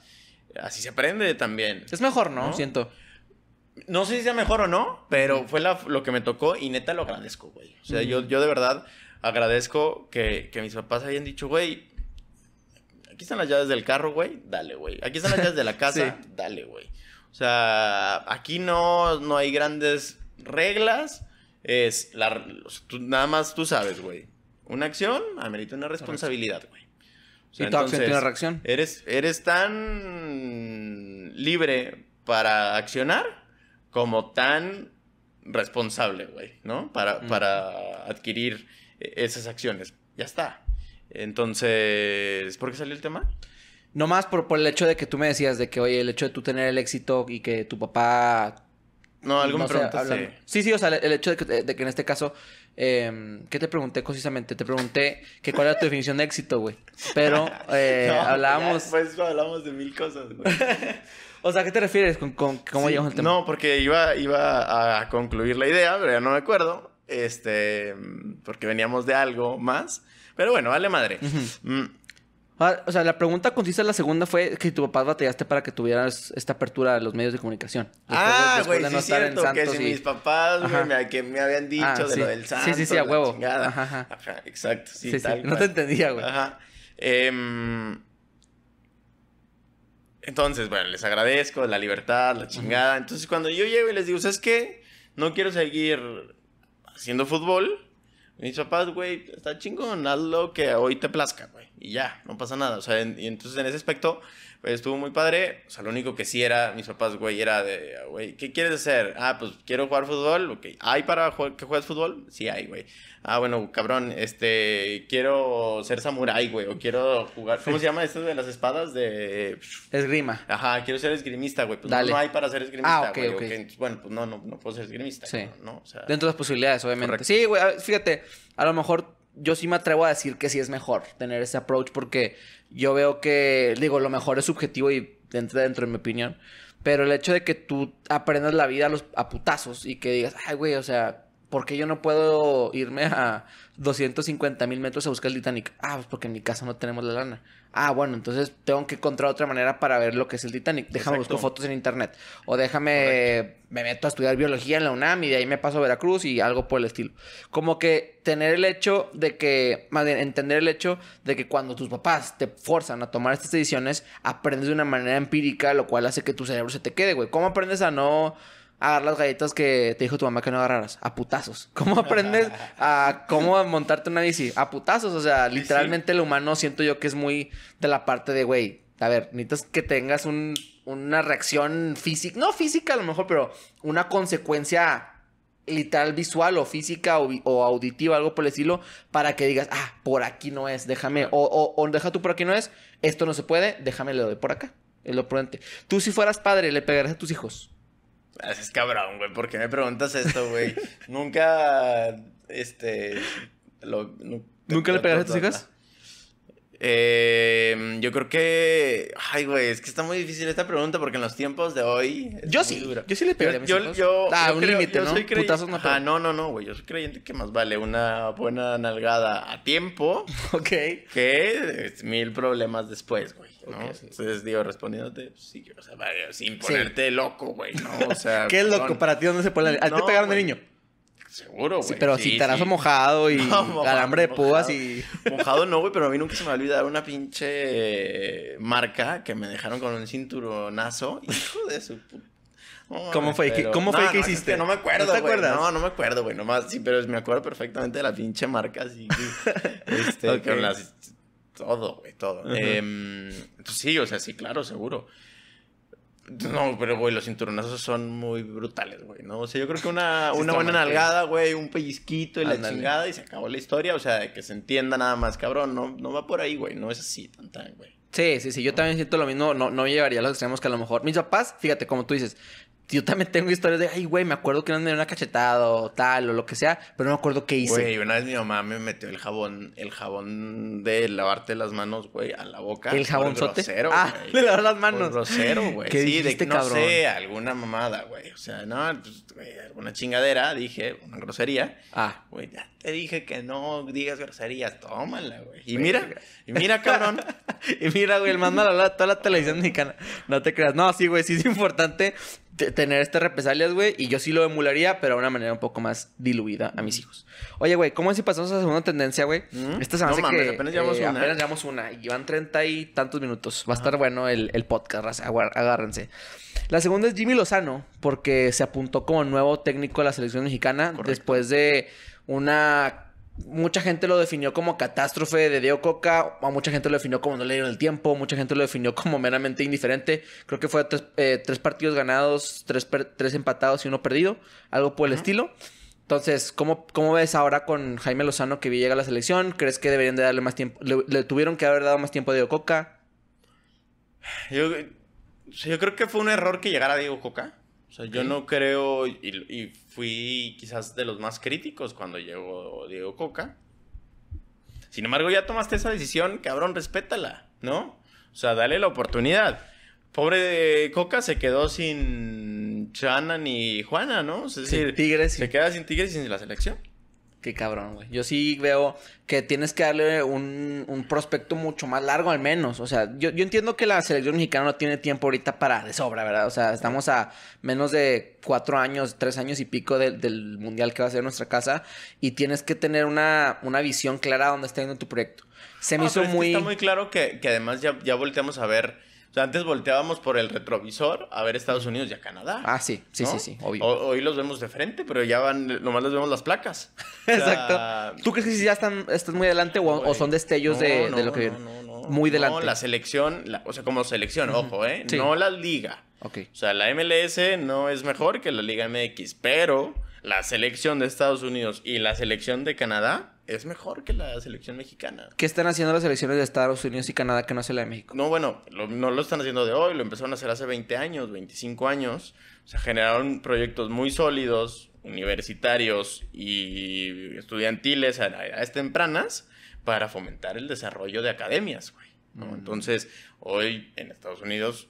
S2: así se aprende también. Es mejor, ¿no? Lo Siento. No sé si sea mejor o no, pero fue lo que me tocó y neta lo agradezco, güey. O sea, yo, de verdad agradezco que, mis papás hayan dicho, güey, aquí están las llaves del carro, güey, dale, güey. Aquí están las llaves de la [LAUGHS] casa, dale, güey. O sea, aquí no, hay grandes reglas. Es nada más tú sabes, güey. Una acción amerita una responsabilidad, güey. O sea, y tu acción tiene reacción. Eres, eres tan libre para accionar como tan responsable, güey, ¿no? Para, mm. para adquirir eh, esas acciones. Ya está. Entonces, ¿por qué salió el tema?
S1: No más por, por el hecho de que tú me decías de que, oye, el hecho de tú tener el éxito y que tu papá...
S2: No, algo sí.
S1: sí. o sea, el hecho de que, en este caso... Eh, ¿Qué te pregunté precisamente? Te pregunté que cuál era tu definición de éxito, güey. Pero [LAUGHS] eh, hablábamos...
S2: pues hablábamos de mil cosas, güey.
S1: [LAUGHS] o sea, ¿qué te refieres con, cómo llegamos al tema?
S2: No, porque iba, iba a concluir la idea, pero ya no me acuerdo.
S1: Este... Porque veníamos de algo más. Pero bueno, vale madre. Ah, o sea, la pregunta consiste en la segunda fue que tu papá batallaste para que tuvieras esta apertura de los medios de comunicación. ah, güey, no sí es cierto, que si mis
S2: papás me, que me habían ah, dicho de lo del Santo, Sí, sí, sí, a huevo.
S1: Ajá, exacto, sí, sí, No te entendía, güey. Ajá.
S2: Em, entonces, bueno, les agradezco la libertad, la chingada. Entonces, cuando yo llego y les digo, ¿sabes qué? No quiero seguir haciendo fútbol mis papás, güey, está chingón, haz lo que hoy te plazca, güey. Y ya, no pasa nada. O sea, y entonces en ese aspecto pues, estuvo muy padre. O sea, lo único que sí era, mis papás, güey, era de, güey, ¿qué quieres hacer? Ah, pues quiero jugar fútbol. Ok, ¿hay para que juegues fútbol? Sí, hay, güey. Ah, bueno, cabrón, este, quiero ser samurái, güey, o quiero jugar. ¿Cómo se llama esto de las espadas? De. Esgrima. Ajá, quiero ser esgrimista, güey.
S1: Pues No, hay para ser esgrimista, ah, güey. Bueno, pues no, no, no,
S2: puedo ser esgrimista. Sí. Dentro
S1: de las posibilidades, obviamente. Sí, güey, fíjate, a lo mejor yo sí me atrevo a decir que sí es mejor tener ese approach porque yo veo que, digo, lo mejor es subjetivo y entra dentro de mi opinión. Pero el hecho de que tú aprendas la vida a, los, a putazos y que digas, ay, güey, o sea, ¿por qué yo no puedo irme a 250 mil metros a buscar el Titanic? Ah, pues porque en mi casa no tenemos la lana. Ah, bueno, entonces tengo que encontrar otra manera para ver lo que es el Titanic. Déjame busco fotos en internet. O déjame, me meto a estudiar biología en la UNAM y de ahí me paso a Veracruz y algo por el estilo. Como que tener el hecho de que, más bien, entender el hecho de que cuando tus papás te forzan a tomar estas decisiones, aprendes de una manera empírica, lo cual hace que tu cerebro se te quede, güey. ¿Cómo aprendes a no agarrar las galletas que te dijo tu mamá que no agarraras. A putazos. [LAUGHS] ¿Cómo aprendes a cómo montarte una bici? A putazos. O sea, literalmente el humano siento yo que es muy de la parte de, güey, a ver, necesitas que tengas un, una reacción física, no física a lo mejor, pero una consecuencia literal visual o física o, auditiva, algo por el estilo, para que digas, ah, por aquí no es, déjame, o, o, deja tú por aquí no es, esto no se puede, déjame lo de por acá. Es lo prudente. Tú si fueras padre, ¿le pegarías a tus hijos?
S2: Es cabrón, güey. ¿Por qué me preguntas esto, güey? [LAUGHS] Nunca. Este. Lo, ¿Nunca le pegaste a tus hijas? Eh, yo creo que. Ay, güey, es que está muy difícil esta pregunta porque en los tiempos de hoy. Yo sí. Yo sí le pegaría yo, a mis yo, yo, un límite, ¿no? Soy Putazos no ah, no, no, no, güey. Yo soy creyente que más vale una buena nalgada a tiempo. [LAUGHS] ok. Que mil problemas después, güey. ¿no? Entonces, digo, respondiéndote, pues, sí, o sea, sin ponerte loco, güey, ¿no? O sea. [LAUGHS] ¿Qué es loco para ti? ¿Dónde se pone la... ¿A ti te pegaron de niño? Seguro,
S1: güey. Sí, pero si tarazo mojado y [LAUGHS] alambre de púas y.
S2: Mojado no, güey, pero a mí nunca se me va a una pinche eh, marca que me dejaron con un cinturonazo. Hijo de su puta. ¿Cómo fue? fue que hiciste? no me acuerdo, ¿No acuerdas? No, no me acuerdo, güey. Nomás, sí, pero me acuerdo perfectamente de la pinche marca, así. [LAUGHS] este, Todo, güey, todo. Em, pues sí, o sea, sí, claro, seguro. No, pero, güey, los cinturonazos son muy brutales, güey, ¿no? O sea, yo creo que una, [LAUGHS] una buena nalgada, güey, un pellizquito y la chingada y se acabó la historia. O sea, que se entienda nada más, cabrón. No, no va por ahí, güey.
S1: No es así, tan, tan, güey. Sí, sí, sí. Yo también siento lo mismo. No, no llegaría a los extremos que a lo mejor. Mis papás, fíjate, como tú dices, yo también tengo historias de, ay, güey, me acuerdo que no me dieron una o tal o lo que sea, pero no me acuerdo qué hice. Güey,
S2: una vez mi mamá me metió el jabón, el jabón de lavarte las manos, güey, a la boca. ¿El jabón grosero, ah, De lavar las manos. grosero, güey. ¿Qué sí, de, cabrón? no sé, alguna mamada, güey. O sea, no, pues, güey, alguna chingadera, dije, una grosería. Ah. Güey, ya te dije que no digas groserías, tómala, güey. Y mira, y mira,
S1: cabrón. [LAUGHS] y mira, güey, el más malo de toda la televisión mexicana. No te creas. No, sí, güey, sí es importante tener estas represalias, güey, y yo sí lo emularía, pero de una manera un poco más diluida a mis hijos. Oye, güey, ¿cómo es si pasamos a la segunda tendencia, güey? Esta semana. apenas llevamos eh, una. Apenas llevamos una y van treinta y tantos minutos. Va a estar bueno el, el podcast, agárrense. La segunda es Jimmy Lozano, porque se apuntó como nuevo técnico de la selección mexicana después de una mucha gente lo definió como catástrofe de Diego Coca, a mucha gente lo definió como no le dieron el tiempo, mucha gente lo definió como meramente indiferente. Creo que fue tres, eh, partidos ganados, tres, empatados y uno perdido, algo por el estilo. Entonces, ¿cómo, ves ahora con Jaime Lozano que llega a la selección? ¿Crees que deberían de darle más tiempo? ¿Le, tuvieron que haber dado más tiempo a Diego Coca?
S2: Yo, yo creo que fue un error que llegara Diego Coca. O sea, yo no creo, y, fui quizás de los más críticos cuando llegó Diego Coca. Sin embargo, ya tomaste esa decisión, cabrón, respétala, ¿no? O sea, dale la oportunidad. Pobre Coca se quedó
S1: sin Chana
S2: ni Juana, ¿no? Es decir, sin Tigres. Se queda sin Tigres y sin la selección.
S1: Qué cabrón, güey. Yo sí veo que tienes que darle un, un prospecto mucho más largo al menos. O sea, yo, yo, entiendo que la selección mexicana no tiene tiempo ahorita para de sobra, ¿verdad? O sea, estamos a menos de cuatro años, tres años y pico del mundial que va a ser nuestra casa y tienes que tener una, una visión clara de dónde está yendo tu proyecto. Se me hizo muy... Está muy
S2: claro que, además ya, ya volteamos a ver o sea, antes volteábamos por el retrovisor a ver Estados Unidos y a
S1: Canadá. Ah, sí, sí, sí, sí,
S2: hoy los vemos de frente, pero ya van, nomás les vemos las placas.
S1: [LAUGHS] Exacto. ¿Tú crees que si ya están, muy adelante o, son destellos de, lo que muy delante. No, la
S2: selección, o sea, como selección, ojo, ¿eh? No la liga. Ok. O sea, la MLS no es mejor que la Liga MX, pero la selección de Estados Unidos y la selección de Canadá es mejor que la selección mexicana.
S1: ¿Qué están haciendo las selecciones de Estados Unidos y Canadá que no hace la de México?
S2: No, bueno, no lo están haciendo de hoy, lo empezaron a hacer hace 20 años, 25 años. O sea, generaron proyectos muy sólidos, universitarios y estudiantiles a edades tempranas para fomentar el desarrollo de academias, güey. Mm. Entonces, hoy en Estados Unidos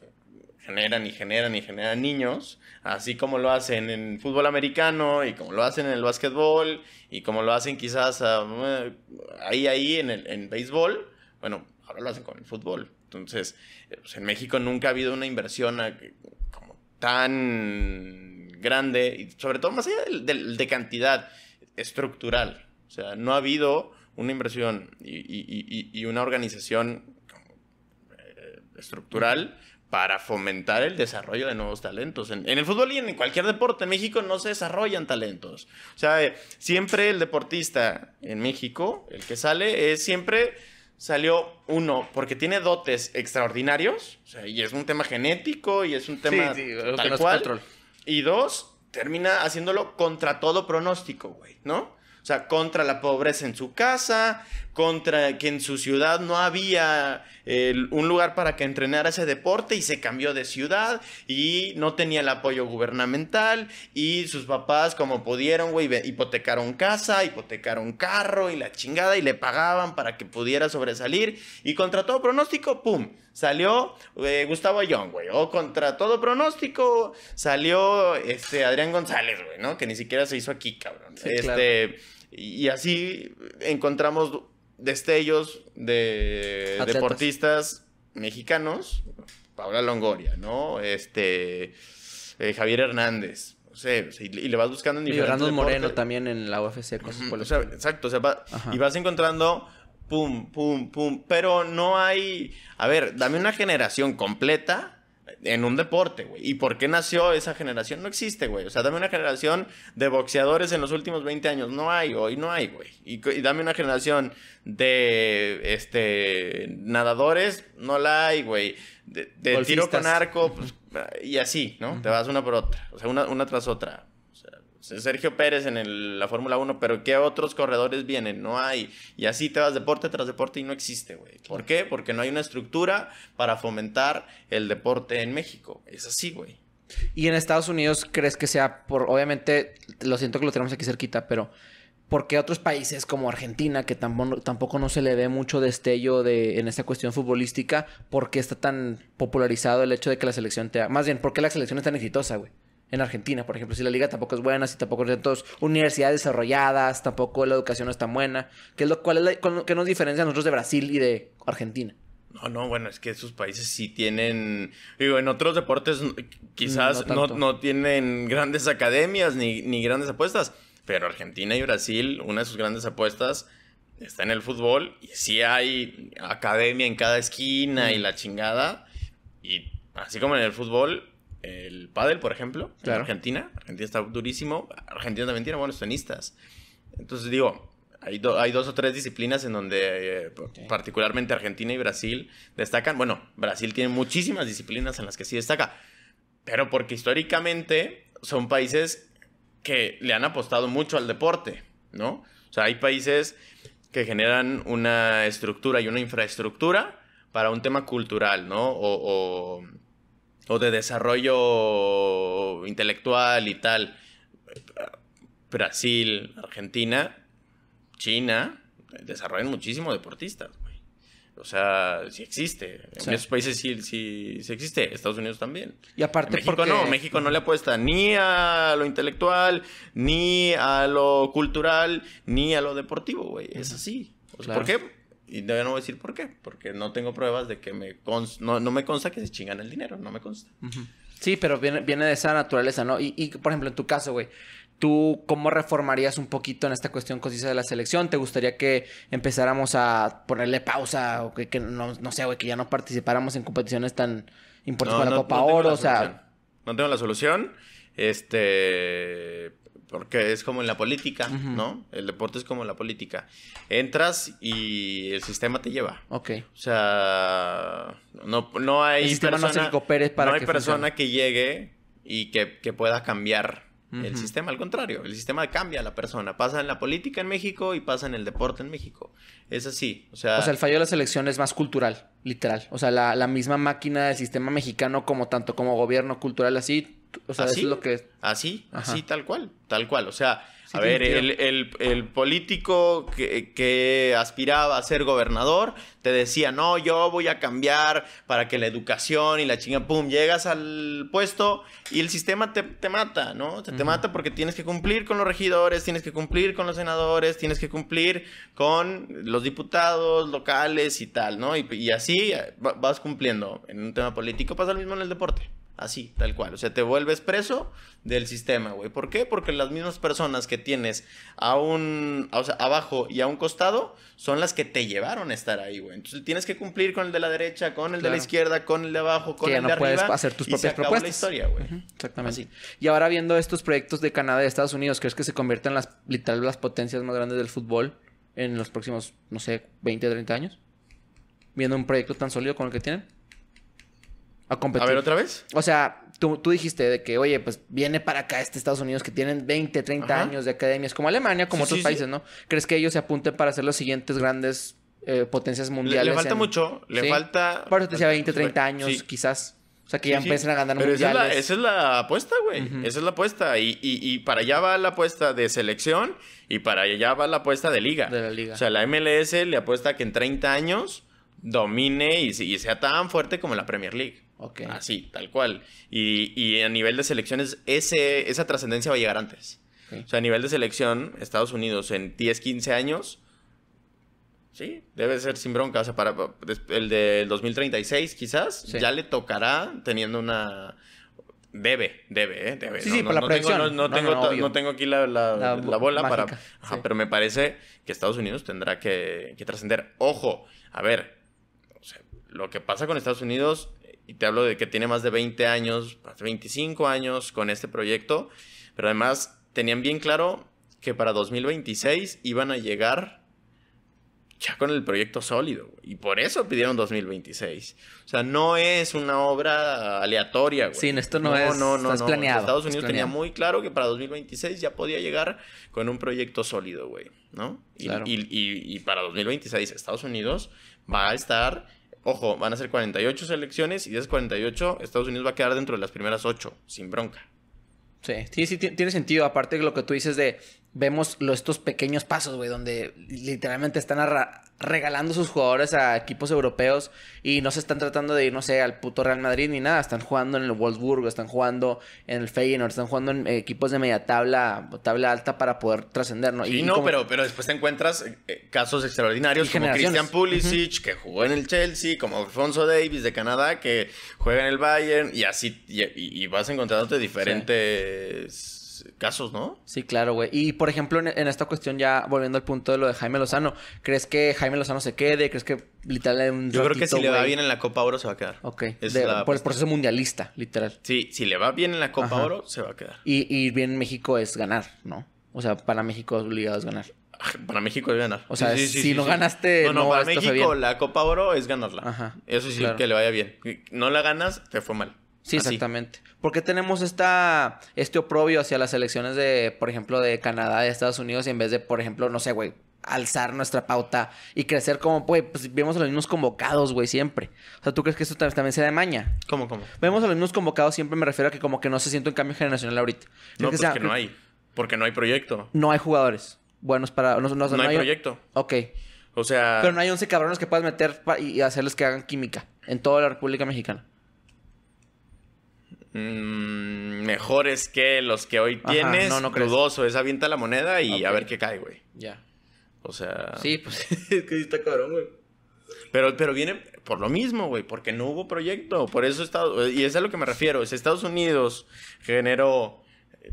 S2: generan y generan y generan niños, así como lo hacen en fútbol americano y como lo hacen en el básquetbol y como lo hacen quizás ah, ahí, ahí en, el, béisbol, bueno, ahora lo hacen con el fútbol. Entonces, eh, pues, en México nunca ha habido una inversión ah, tan grande, y sobre todo más allá de, de, cantidad estructural. O sea, no ha habido una inversión y, y una organización eh, estructural para fomentar el desarrollo de nuevos talentos. En, el fútbol y en cualquier deporte, en México no se desarrollan talentos. O sea, eh, siempre el deportista en México, el que sale, es eh, siempre salió uno porque tiene dotes extraordinarios, o sea, y es un tema genético y es un tema sí, sí, tal Y dos, termina haciéndolo contra todo pronóstico, güey, ¿no? O sea, contra la pobreza en su casa, contra que en su ciudad no había un lugar para que entrenara ese deporte y se cambió de ciudad y no tenía el apoyo gubernamental y sus papás como pudieron, güey, hipotecaron casa, hipotecaron carro y la chingada y le pagaban para que pudiera sobresalir y contra todo pronóstico, ¡pum! Salió eh, Gustavo Young, güey, o contra todo pronóstico salió este Adrián González, güey, ¿no? Que ni siquiera se hizo aquí, cabrón. Este, y así encontramos destellos de deportistas mexicanos, Paula Longoria, ¿no? Este, eh, Javier Hernández, y, le vas buscando en diferentes Fernando Moreno también
S1: en la UFC
S2: Exacto, o sea, y vas encontrando pum, pum, pum, pero no hay, a ver, dame una generación completa en un deporte, güey. ¿Y por qué nació esa generación? No existe, güey. O sea, dame una generación de boxeadores en los últimos 20 años. No hay, hoy no hay, güey. Y, dame una generación de este nadadores, no la hay, güey. De, tiro con arco, pues, y así, ¿no? Te vas una por otra. O sea, una tras otra. Sergio Pérez en la Fórmula 1, pero ¿qué otros corredores vienen? No hay. Y así te vas deporte tras deporte y no existe, güey. ¿Por qué? Porque no hay una estructura para fomentar el deporte en México. Es así, güey.
S1: Y en Estados Unidos, ¿crees que sea por, obviamente, lo siento que lo tenemos aquí cerquita, pero ¿por qué otros países como Argentina, que tampoco, tampoco no se le ve mucho destello de, en esta cuestión futbolística, ¿por qué está tan popularizado el hecho de que la selección te... Más bien, ¿por qué la selección es tan exitosa, güey? en Argentina, por ejemplo. Si la liga tampoco es buena, si tampoco hay universidades desarrolladas, tampoco la educación no es tan buena. ¿Qué es lo cuál es nos diferencia a nosotros de Brasil y de Argentina?
S2: No, no, bueno, es que esos países sí tienen, digo, en otros deportes quizás no, tienen grandes academias ni, grandes apuestas, pero Argentina y Brasil, una de sus grandes apuestas está en el fútbol y sí hay academia en cada esquina y mm. la chingada. Y así como en el fútbol, el pádel, por ejemplo, Argentina. Argentina está durísimo. Argentina también tiene buenos tenistas. Entonces digo, hay, hay dos o tres disciplinas en donde eh, particularmente Argentina y Brasil destacan. Bueno, Brasil tiene muchísimas disciplinas en las que sí destaca. Pero porque históricamente son países que le han apostado mucho al deporte, ¿no? O sea, hay países que generan una estructura y una infraestructura para un tema cultural, ¿no? o o de desarrollo intelectual y tal. Brasil, Argentina, China, desarrollan muchísimo deportistas. Güey. O sea, sí existe. En esos países sí, sí, existe. Estados Unidos también.
S1: Y aparte, México porque... no.
S2: México no le apuesta ni a lo intelectual, ni a lo cultural, ni a lo deportivo, güey. Es así. ¿Por qué? Y todavía no voy a decir por qué, porque no tengo pruebas de que me consta, no, me consta que se chingan el dinero, no me consta.
S1: Sí, pero viene, viene de esa naturaleza, ¿no? Y, por ejemplo, en tu caso, güey, ¿tú cómo reformarías un poquito en esta cuestión cosita de la selección? ¿Te gustaría que empezáramos a ponerle pausa o que, no, sé, güey, que ya no participáramos en competiciones tan importantes como la Copa Oro? o sea.
S2: No tengo la solución. Este porque es como en la política, ¿no? El deporte es como en la política. Entras y el sistema te lleva. Ok. O sea, no, no hay el sistema no, se para no hay persona que llegue y que, pueda cambiar el sistema. Al contrario, el sistema cambia a la persona. Pasa en la política en México y pasa en el deporte en México. Es así. O sea, o sea el
S1: fallo de la selección es más cultural, literal. O sea, la, la misma máquina del sistema mexicano como tanto como gobierno cultural así o sea, ¿Así? es lo que.
S2: Así, así, tal cual, tal cual. O sea, a ver, el, político que, aspiraba a ser gobernador te decía, no, yo voy a cambiar para que la educación y la chinga, pum, llegas al puesto y el sistema te, mata, ¿no? Te, mata porque tienes que cumplir con los regidores, tienes que cumplir con los senadores, tienes que cumplir con los diputados locales y tal, ¿no? y así vas cumpliendo. En un tema político pasa lo mismo en el deporte. Así, tal cual. O sea, te vuelves preso del sistema, güey. ¿Por qué? Porque las mismas personas que tienes a un, abajo y a un costado son las que te llevaron a estar ahí, güey. Entonces tienes que cumplir con el de la derecha, con el de la izquierda, con el de abajo, con que el ya no de arriba. puedes hacer tus propias y se propuestas. la historia, güey.
S1: Exactamente. Así. Y ahora viendo estos proyectos de Canadá y Estados Unidos, ¿crees que se conviertan las, literal, las potencias más grandes del fútbol en los próximos, no sé, 20, 30 años? Viendo un proyecto tan sólido como el que tienen a competir. ver, otra vez. O sea, tú, tú dijiste de que, oye, pues viene para acá este Estados Unidos que tienen 20, 30 años de academias, como Alemania, como otros países, ¿no? ¿Crees que ellos se apunten para ser los siguientes grandes eh, potencias mundiales? Le, falta mucho, le falta. Por eso te decía 20, 30 años, quizás. O sea, que ya empiecen a ganar mundiales. Esa es
S2: la, apuesta, güey. Esa es la apuesta. Y, y, para allá va la apuesta de selección y para allá va la apuesta de liga. O sea, la MLS le apuesta que en 30 años domine y sea tan fuerte como la Premier League. Okay. Así, tal cual. Y, a nivel de selecciones, ese, esa trascendencia va a llegar antes. O sea, a nivel de selección, Estados Unidos en 10, 15 años, sí, debe ser sin bronca. O sea, para, el del 2036 quizás, ya le tocará teniendo una... Debe, debe, ¿eh? debe. Sí, sí, la tengo, no, tengo, aquí la, bola para... Pero me parece que Estados Unidos tendrá que, trascender. Ojo, a ver, lo que pasa con Estados Unidos y te hablo de que tiene más de 20 años, 25 años con este proyecto, pero además tenían bien claro que para 2026 iban a llegar ya con el proyecto sólido, y por eso pidieron 2026. O sea, no es una obra aleatoria, güey. Sí, esto no, es, no, planeado. Estados Unidos tenía muy claro que para 2026 ya podía llegar con un proyecto sólido, güey, ¿no? y para 2026 Estados Unidos va a estar ojo, van a ser 48 selecciones y de esas 48 Estados Unidos va a quedar dentro de las primeras 8, sin bronca.
S1: Sí, sí, sí, tiene sentido. Aparte de lo que tú dices de vemos estos pequeños pasos, güey, donde literalmente están regalando sus jugadores a equipos europeos y no se están tratando de ir, no sé, al puto Real Madrid ni nada. Están jugando en el Wolfsburg, están jugando en el Feyenoord, están jugando en equipos de media tabla, tabla alta para poder trascender, ¿no? y no, pero,
S2: pero después te encuentras eh, eh, casos extraordinarios como Christian Pulisic, que jugó en el Chelsea, como Alfonso Davis de Canadá, que juega en el Bayern y así, y, vas encontrándote diferentes casos, ¿no?
S1: Sí, claro, güey. Y por ejemplo, en, esta cuestión, ya volviendo al punto de lo de Jaime Lozano, ¿crees que Jaime Lozano se quede? ¿Crees que literal Yo creo que si le va bien en
S2: la Copa Oro se va a quedar.
S1: Ok. Por el proceso mundialista, literal.
S2: Sí, si le va bien en la Copa Oro, se va a quedar.
S1: Y, ir bien en México es ganar, ¿no? O sea, para México obligado es ganar.
S2: Para México es ganar. O sea, si no ganaste. No, no, para México la Copa Oro es ganarla. Ajá, Eso sí, que le vaya bien. No la ganas, te fue mal. Sí, exactamente.
S1: ¿Por qué tenemos esta, este oprobio hacia las elecciones de, por ejemplo, de Canadá, de Estados Unidos, y en vez de, por ejemplo, no sé, güey, alzar nuestra pauta y crecer como, güey, pues vemos a los mismos convocados, güey, siempre. O sea, ¿tú crees que esto también sea de maña? ¿Cómo, cómo? Vemos a los mismos convocados siempre, me refiero a que como que no se siente un cambio generacional ahorita. no, que pues que no hay.
S2: Porque no hay proyecto.
S1: No hay jugadores buenos para... No, hay, proyecto. Ok. O sea... Pero no hay 11 cabrones que puedas meter y hacerles que hagan química en toda la República Mexicana. Mm,
S2: mejores que los que hoy tienes, no, no dudoso, es avienta la moneda y a ver qué cae, güey. Ya. O sea. Sí,
S1: pues [LAUGHS] es que sí está cabrón, güey.
S2: Pero, pero viene por lo mismo, güey, porque no hubo proyecto. Por eso Estados y es a lo que me refiero. Es Estados Unidos generó eh,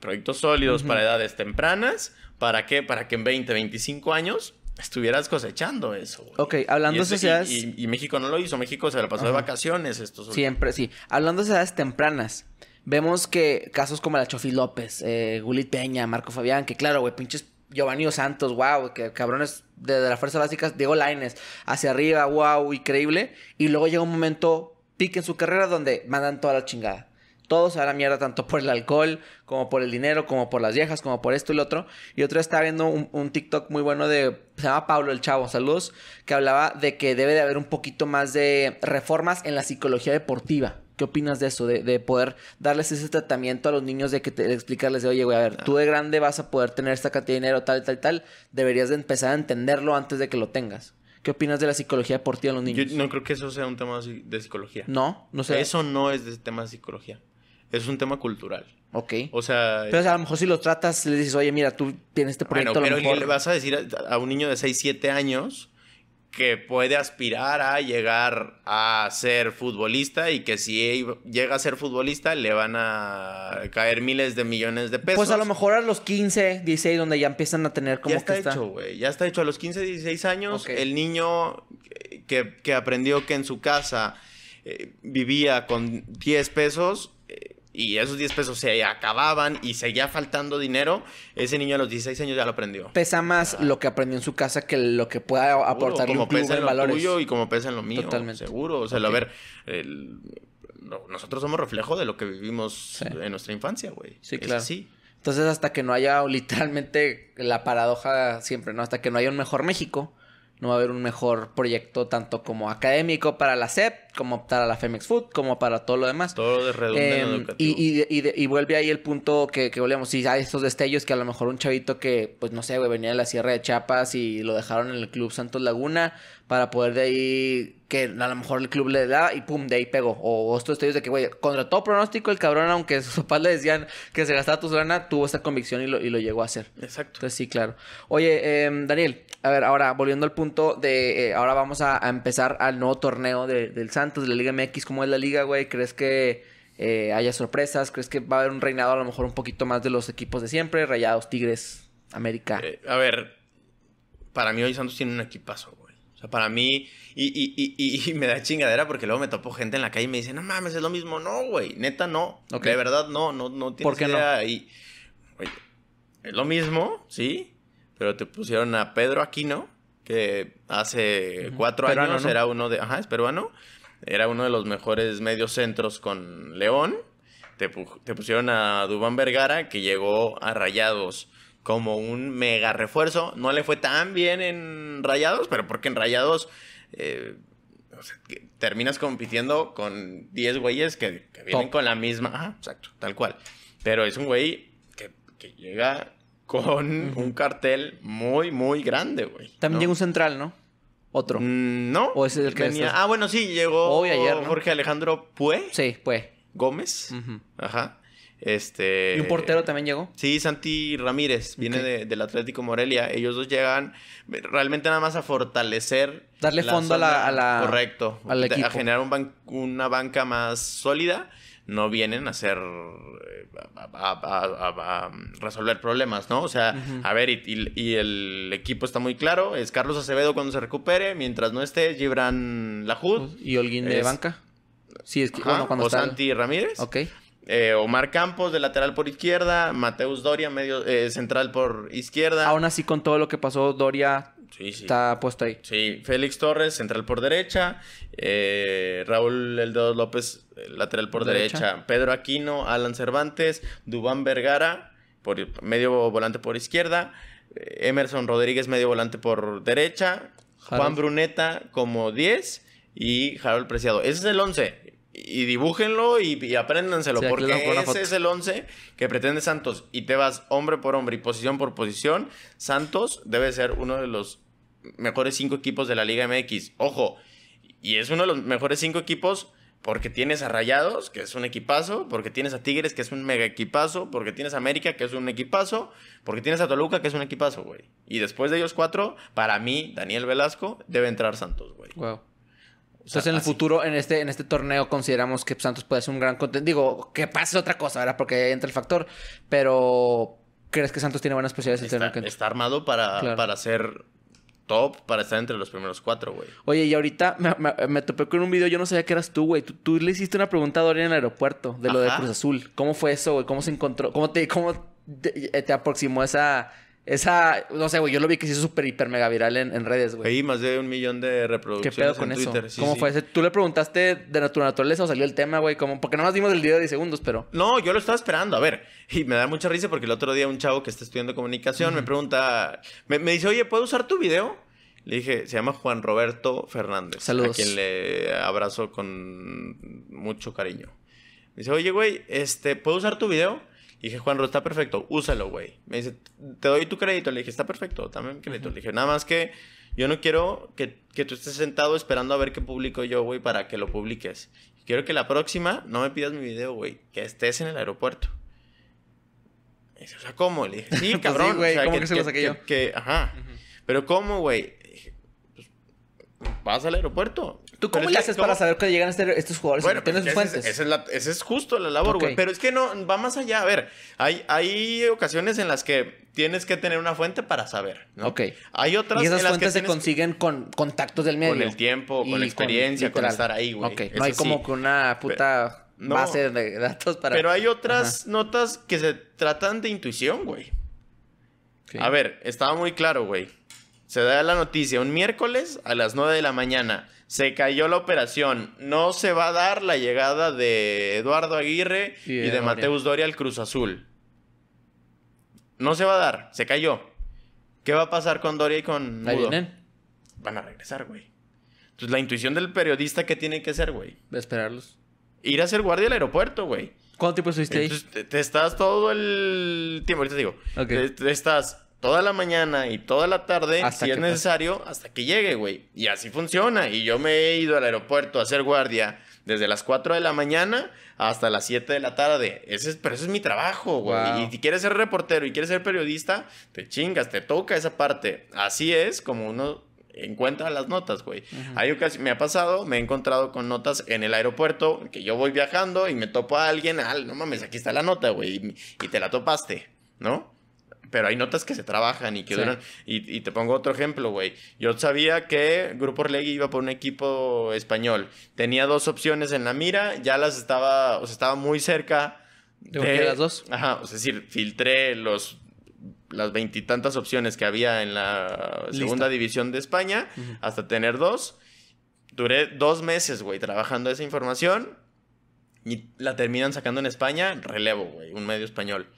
S2: proyectos sólidos para edades tempranas. ¿Para qué? Para que en 20, 25 años estuvieras cosechando eso. Güey.
S1: Ok, hablando de este, sociedades... Y,
S2: México no lo hizo, México se la pasó de vacaciones estos Siempre,
S1: sí. Hablando de sociedades tempranas, vemos que casos como la Chofi López, eh, Gulit Peña, Marco Fabián, que claro, güey, pinches Giovanni Santos, wow, que cabrones de, la Fuerza Básica, básicas, Diego Laines, hacia arriba, wow, increíble. Y luego llega un momento pique en su carrera donde mandan toda la chingada. Todos ahora a la mierda, tanto por el alcohol, como por el dinero, como por las viejas, como por esto y lo otro. Y otro está viendo un, TikTok muy bueno de, se llama Pablo el Chavo, saludos, que hablaba de que debe de haber un poquito más de reformas en la psicología deportiva. ¿Qué opinas de eso? De, poder darles ese tratamiento a los niños, de que explicarles, de, oye, güey, a ver, tú de grande vas a poder tener esta cantidad de dinero, tal, tal, tal. Deberías de empezar a entenderlo antes de que lo tengas. ¿Qué opinas de la psicología deportiva de los niños?
S2: Yo no creo que eso sea un tema de psicología. No, no sé. Eso no es de tema de psicología es un
S1: tema cultural. Ok.
S2: O sea. Pero
S1: a lo mejor si lo tratas, le dices, oye, mira, tú tienes este proyecto. pero le
S2: vas a decir a, un niño de 6, 7 años que puede aspirar a llegar a ser futbolista y que si llega a ser futbolista le van a caer miles de millones de pesos. Pues a lo
S1: mejor a los 15, 16, donde ya empiezan a tener como ya está hecho, güey.
S2: Ya está hecho. A los 15, 16 años, el niño que, aprendió que en su casa eh, vivía con 10 pesos y esos 10 pesos se acababan y seguía faltando dinero, ese niño a los 16 años ya lo aprendió.
S1: Pesa más lo que aprendió en su casa que lo que pueda aportar como un club pesa en lo suyo Tuyo y
S2: como pesa en lo mío. Totalmente. Seguro. O sea, a ver, nosotros somos reflejo de lo que vivimos
S1: en nuestra infancia, güey. Sí, claro. Entonces, hasta que no haya literalmente la paradoja siempre, ¿no? Hasta que no haya un mejor México, no va a haber un mejor proyecto tanto como académico para la SEP como a la Femex Food, como para todo lo demás. Todo de redundante em, y, vuelve ahí el punto que, volvemos. ...y hay estos destellos que a lo mejor un chavito que, pues no sé, güey, venía de la Sierra de Chiapas y lo dejaron en el Club Santos Laguna para poder de ahí que a lo mejor el club le da y pum, de ahí pegó. O estos destellos de que, güey, contra todo pronóstico, el cabrón, aunque sus papás le decían que se gastaba tu lana, tuvo esa convicción y lo, y lo llegó a hacer. Exacto. Entonces, sí, claro. Oye, em, Daniel, a ver, ahora volviendo al punto de. Eh, ahora vamos a, empezar al nuevo torneo del Santos de la Liga MX, ¿cómo es la liga, güey? ¿Crees que eh, haya sorpresas? ¿Crees que va a haber un reinado a lo mejor un poquito más de los equipos de siempre? Rayados, Tigres, América. Eh,
S2: a ver, para mí hoy Santos tiene un equipazo, güey. O sea, para mí, [LAUGHS] y, me da chingadera porque luego me topo gente en la calle y me dice, no mames, es lo mismo. No, güey, neta no. De verdad no, no, no ¿Por qué idea. es lo mismo, sí, pero te pusieron a Pedro Aquino, que hace cuatro años era uno de, ajá, es peruano, era uno de los mejores medios centros con León. Te, pusieron a Dubán Vergara, que llegó a Rayados como un mega refuerzo. No le fue tan bien en Rayados, pero porque en Rayados eh, terminas compitiendo con 10 güeyes que, vienen con la misma. Ajá, ah, exacto, tal cual. Pero es un güey que, llega con un cartel
S1: muy, muy grande, güey. También un central, ¿no? Otro. Mm, ¿No? ¿O es que Ah,
S2: bueno, sí, llegó Hoy, ayer, Jorge Alejandro Pue. Sí, Pue. Gómez. Ajá. Este, ¿Y un portero también llegó? Sí, Santi Ramírez, viene del Atlético Morelia. Ellos dos llegan realmente nada más a fortalecer. Darle fondo a la, Correcto. Al equipo. A generar un una banca más sólida no vienen a ser, eh, a, um, resolver problemas, ¿no? O sea, a ver, y, el equipo está muy claro, es Carlos Acevedo cuando se recupere, mientras no esté Gibran Lajud. Pues, y Holguín de banca. Sí, es que, ajá, Santi Ramírez. Ok. Eh, Omar Campos de lateral por izquierda, Mateus Doria medio eh, central por izquierda. Aún así con
S1: todo lo que pasó Doria Está puesto ahí.
S2: Sí, Félix Torres, central por derecha. Eh, Raúl Eldo López, eh, lateral por derecha. Pedro Aquino, Alan Cervantes, Dubán Vergara, por medio volante por izquierda. Eh, Emerson Rodríguez, medio volante por derecha. Juan Bruneta como 10 y Harold Preciado. Ese es el 11 y dibújenlo y, y apréndanselo, porque ese es el once que pretende Santos y te vas hombre por hombre y posición por posición. Santos debe ser uno de los mejores cinco equipos de la Liga MX. Ojo, y es uno de los mejores cinco equipos porque tienes a Rayados, que es un equipazo, porque tienes a Tigres, que es un mega equipazo, porque tienes a América, que es un equipazo, porque tienes a Toluca, que es un equipazo, güey. Y después de ellos cuatro, para mí, Daniel Velasco, debe entrar Santos, güey.
S1: Wow. Entonces, en el futuro, en este, en este torneo, consideramos que Santos puede ser un gran Digo, que pase otra cosa, ¿verdad? Porque entra el factor. Pero, ¿crees que Santos tiene buenas posibilidades de este está, está armado para, para
S2: ser top, para estar entre los primeros cuatro, güey.
S1: Oye, y ahorita me, me, topé con un video, yo no sabía que eras tú, güey. Tú, le hiciste una pregunta a Dorian en el aeropuerto de lo de Cruz Azul. ¿Cómo fue eso, güey? ¿Cómo se encontró? ¿Cómo te, cómo te eh, aproximó esa esa, no sé, güey, yo lo vi que se hizo súper, hiper mega viral en, redes, güey.
S2: más de un millón de reproducciones. ¿Qué pedo con eso? ¿Cómo fue? Ese?
S1: ¿Tú le preguntaste de naturaleza o salió el tema, güey? Como, porque nada más dimos el video de 10 segundos, pero. No,
S2: yo lo estaba esperando, a ver. Y me da mucha risa porque el otro día un chavo que está estudiando comunicación me pregunta, me, dice, oye, ¿puedo usar tu video? Le dije, se llama Juan Roberto Fernández. Saludos. A quien le abrazo con mucho cariño. Me dice, oye, güey, este, ¿puedo usar tu video? Y dije, Juanro, está perfecto, úsalo, güey. Me dice, te doy tu crédito. Le dije, está perfecto, también crédito. Le dije, nada más que yo no quiero que, tú estés sentado esperando a ver qué publico yo, güey, para que lo publiques. Quiero que la próxima no me pidas mi video, güey, que estés en el aeropuerto. Me dice, o sea, ¿cómo? Le dije, sí, [LAUGHS] pues cabrón. sí, güey, o ¿cómo que, se ajá. Pero ¿cómo, güey? pues, vas al aeropuerto. ¿Tú cómo le haces para saber
S1: que llegan estos jugadores? Bueno, tienes fuentes. Esa
S2: es, justo la labor, güey. Pero es que no, va más allá. A ver, hay, hay ocasiones en las que tienes que tener una fuente para saber.
S1: ¿no? Ok. Hay otras. Y esas fuentes se consiguen con contactos del medio. Con el tiempo,
S2: con la experiencia, con, estar ahí, güey. Ok. no hay como que una puta
S1: base de datos para. Pero hay otras
S2: notas que se tratan de intuición, güey. A ver, estaba muy claro, güey. Se da la noticia un miércoles a las 9 de la mañana se cayó la operación. No se va a dar la llegada de Eduardo Aguirre y, de Mateus Doria al Cruz Azul. No se va a dar, se cayó. ¿Qué va a pasar con Doria y con
S1: Van
S2: a regresar, güey. Entonces pues la intuición del periodista que tiene que ser, güey.
S1: Esperarlos.
S2: Ir a ser guardia del aeropuerto, güey.
S1: ¿Cuánto tiempo estuviste ahí?
S2: te, estás todo el tiempo, ahorita te digo. te estás toda la mañana y toda la tarde, si es necesario, hasta que llegue, güey. Y así funciona. Y yo me he ido al aeropuerto a hacer guardia desde las 4 de la mañana hasta las 7 de la tarde. Ese pero eso es mi trabajo, güey. Y si quieres ser reportero y quieres ser periodista, te chingas, te toca esa parte. Así es como uno encuentra las notas, güey. Hay ocasiones... me ha pasado, me he encontrado con notas en el aeropuerto, que yo voy viajando y me topo a alguien, al no mames, aquí está la nota, güey, y, y te la topaste, ¿no? pero hay notas que se trabajan y que duran. Y, te pongo otro ejemplo, güey. Yo sabía que Grupo Orlegui iba por un equipo español. Tenía dos opciones en la mira, ya las estaba, o sea, estaba muy cerca. ¿De, de las dos? Ajá, o sea, es decir, filtré los las veintitantas opciones que había en la segunda división de España hasta tener dos. Duré dos meses, güey, trabajando esa información y la terminan sacando en España, relevo, güey, un medio español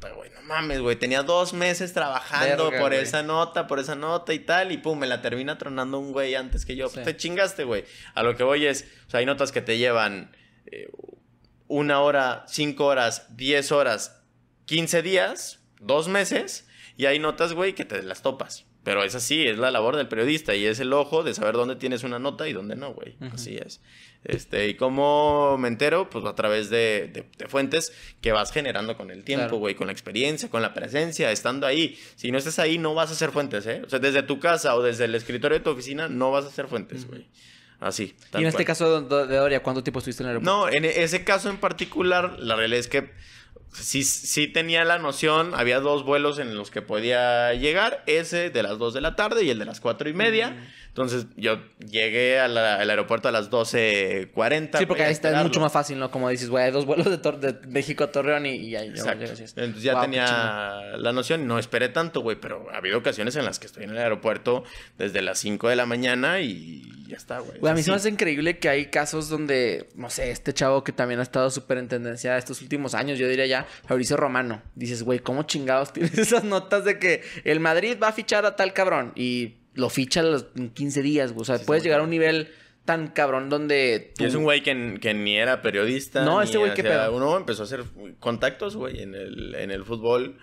S2: pero güey, no mames, güey. Tenía dos meses trabajando por esa nota, por esa nota y tal. Y pum, me la termina tronando un güey antes que yo. te chingaste, güey. A lo que voy es, o sea, hay notas que te llevan eh, una hora, cinco horas, diez horas, quince días, dos meses. Y hay notas, güey, que te las topas. Pero es así, es la labor del periodista y es el ojo de saber dónde tienes una nota y dónde no, güey. Así es. Este, y cómo me entero, pues a través de, fuentes que vas generando con el tiempo, güey, con la experiencia, con la presencia, estando ahí. Si no estás ahí, no vas a hacer fuentes, ¿eh? O sea, desde tu casa o desde el escritorio de tu oficina, no vas a hacer fuentes, güey.
S1: Así. y en este caso de, Doria, ¿cuánto tiempo estuviste en
S2: el aeropuerto? No, en e, ese caso en particular, la realidad es que sí, sí tenía la noción, había dos vuelos en los que podía llegar, ese de las 2 de la tarde y el de las 4 y media. Entonces yo llegué al aeropuerto a las 12.40. Sí, porque ahí está es mucho
S1: más fácil, ¿no? Como dices, güey, hay dos vuelos de, México a Torreón y, ahí Exacto. Entonces ya tenía
S2: la noción, no esperé tanto, güey, pero ha habido ocasiones en las que estoy en el aeropuerto desde las 5 de la mañana y
S1: ya está, güey. a mí se me hace increíble que hay casos donde, no sé, este chavo que también ha estado súper en estos últimos años, yo diría ya, Fabricio Romano. Dices, güey, ¿cómo chingados [LAUGHS] tienes esas notas de que el Madrid va a fichar a tal cabrón? Y lo ficha en 15 días, güey. O sea, puedes llegar a un nivel tan cabrón donde... es un güey
S2: que, ni era periodista. No, este güey que pedo. Uno empezó a hacer contactos, güey, en el, en el fútbol.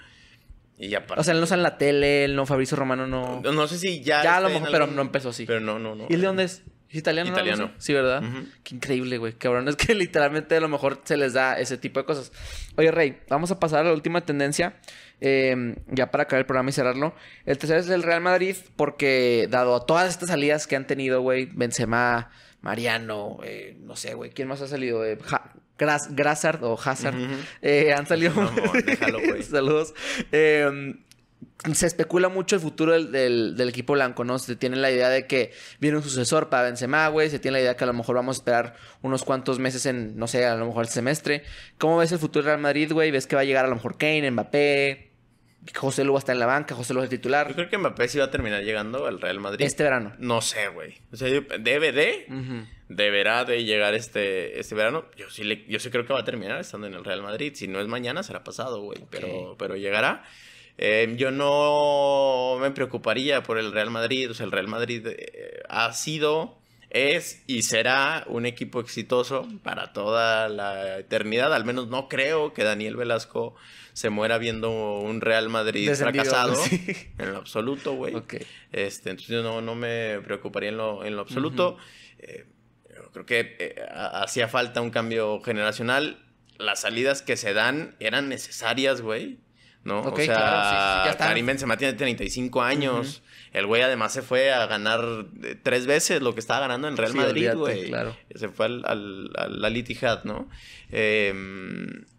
S2: Y ya para. O sea, él no sale
S1: en la tele, él no, Fabrizio Romano no. No, sé si ya. Ya a lo mejor, pero no empezó así. Pero no, no, no. ¿Y de dónde es? italiano? Italiano. sí, ¿verdad? Qué increíble, güey. Cabrón, es que [LAUGHS] literalmente a lo mejor se les da ese tipo de cosas. Oye, Rey, vamos a pasar a la última tendencia. Em, ya para acabar el programa y cerrarlo. El tercero es el Real Madrid, porque dado a todas estas salidas que han tenido, güey, Benzema, Mariano, eh, no sé, güey, ¿quién más ha salido? Eh, o Hazard. Eh, han salido. No, güey. [LAUGHS] Saludos. Em, se especula mucho el futuro del, del, equipo blanco, ¿no? Se tiene la idea de que viene un sucesor para Benzema, güey. Se tiene la idea que a lo mejor vamos a esperar unos cuantos meses en, no sé, a lo mejor el este semestre. ¿Cómo ves el futuro del Real Madrid, güey? ¿Ves que va a llegar a lo mejor Kane, Mbappé, José Lu va en la banca, José Luis es titular. Yo
S2: creo que Mbappé sí va a terminar llegando al Real Madrid. Este verano. No sé, güey. O sea, debe de, deberá de llegar este, este verano. Yo sí, yo sí creo que va a terminar estando en el Real Madrid. Si no es mañana, será pasado, güey. Pero, pero llegará. Em, yo no me preocuparía por el Real Madrid. O sea, el Real Madrid eh, ha sido, es y será un equipo exitoso para toda la eternidad. Al menos no creo que Daniel Velasco se muera viendo un Real Madrid fracasado. [LAUGHS] En lo absoluto, güey. Este, entonces yo no, me preocuparía en lo, absoluto. Eh, creo que eh, hacía falta un cambio generacional. Las salidas que se dan eran necesarias, güey. ¿no? o sea, Karim Benzema tiene 35 años. El güey además se fue a ganar eh, tres veces lo que estaba ganando en Real Madrid, güey. Claro. Se fue al, al, al, ¿no? Eh,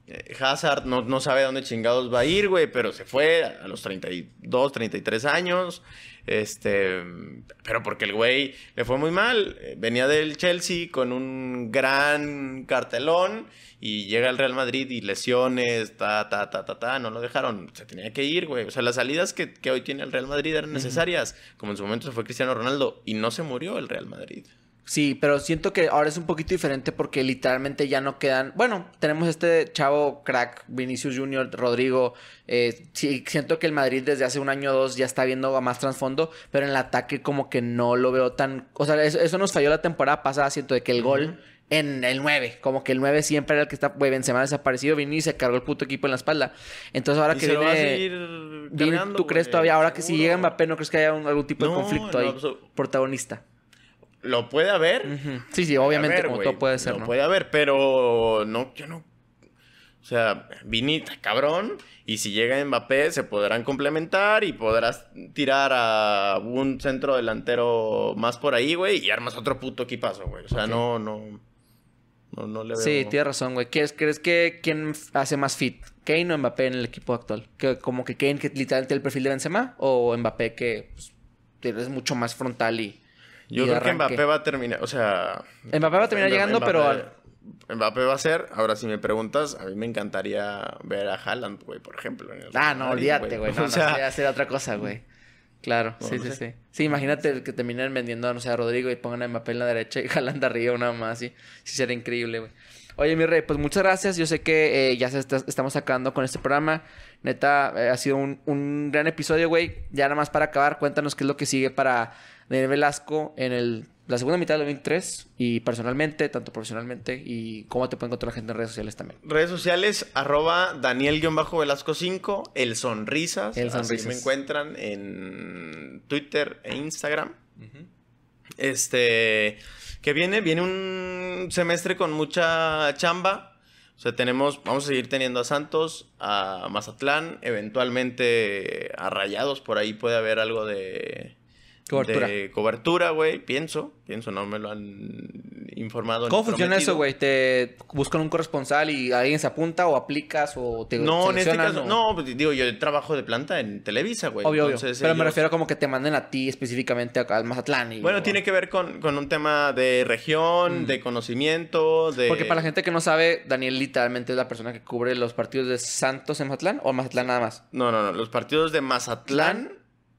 S2: eh, Hazard no, sabe a dónde chingados va a ir, güey, pero se fue a los 32, 33 años. Este, pero porque el güey le fue muy mal. Eh, venía del Chelsea con un gran cartelón y llega al Real Madrid y lesiones, ta, ta, ta, ta, ta. No lo dejaron, se tenía que ir, güey. O sea, las salidas que, hoy tiene el Real Madrid eran necesarias, como en su momento se fue Cristiano Ronaldo y no se murió el Real Madrid.
S1: Sí, pero siento que ahora es un poquito diferente porque literalmente ya no quedan. Bueno, tenemos este chavo crack, Vinicius Junior, Rodrigo. Eh, siento que el Madrid desde hace un año o dos ya está viendo a más trasfondo, pero en el ataque como que no lo veo tan. O sea, eso, nos falló la temporada pasada, siento de que el gol. En el 9, como que el 9 siempre era el que está, güey, semana desaparecido, Vinicius se cargó el puto equipo en la espalda. Entonces ahora que se viene, a ¿Tú crees todavía ahora que si llega Mbappé no crees que haya algún tipo de conflicto ahí protagonista?
S2: Lo puede haber.
S1: Sí, sí, obviamente como todo puede ser. Lo puede
S2: haber, pero no, yo no. O sea, Vinita, cabrón. Y si llega Mbappé, se podrán complementar y podrás tirar a un centro delantero más por ahí, güey, y armas otro puto equipazo, güey. O
S1: sea, no, no, no, no, le veo. Sí, tienes razón, güey. ¿Crees, ¿Crees que quién hace más fit? ¿Kane o Mbappé en el equipo actual? ¿Que, como que Kane, que literalmente el perfil de Benzema, o Mbappé que eres pues, es mucho más frontal y yo creo que Mbappé va
S2: a terminar, o sea... Mbappé va a terminar llegando, pero... Mbappé va a ser, ahora si me preguntas, a mí me encantaría ver a Haaland, güey, por ejemplo. ah, no, olvídate, güey. No, [LAUGHS] no,
S1: o otra cosa, güey. Claro, sí, sí, sí. Sí, imagínate que terminen vendiendo, no sé, a Rodrigo y pongan a Mbappé en la derecha y [LAUGHS] Haaland arriba una más, sí. Sí, sería increíble, güey. Oye, mi rey, pues muchas gracias. Yo sé que eh, ya estamos acabando con este programa. Neta, eh, ha sido un, un gran episodio, güey. Ya nada más para acabar, cuéntanos qué es lo que sigue para Daniel Velasco en el, la segunda mitad del 2003 y personalmente, tanto profesionalmente y cómo te pueden encontrar la gente en redes sociales también.
S2: Redes sociales, arroba Daniel-Velasco5, el Sonrisas. El Sonrisas. me encuentran en Twitter e Instagram. Este, que viene, viene un semestre con mucha chamba. O sea, tenemos, vamos a seguir teniendo a Santos, a Mazatlán, eventualmente a Rayados, por ahí puede haber algo de, de cobertura, güey, pienso, pienso, no me lo han informado. ¿Cómo funciona eso, güey?
S1: ¿Te buscan un corresponsal y alguien se apunta o aplicas o te No, en este caso,
S2: no, pues, digo, yo trabajo de planta en Televisa, güey. Obvio, Pero me refiero a
S1: como que te manden a ti específicamente al Mazatlán. bueno,
S2: tiene que ver con, un tema de región, mm. de conocimiento, de... Porque para la gente
S1: que no sabe, Daniel literalmente es la persona que cubre los partidos de Santos en Mazatlán o Mazatlán nada más. No, no, no, los partidos de Mazatlán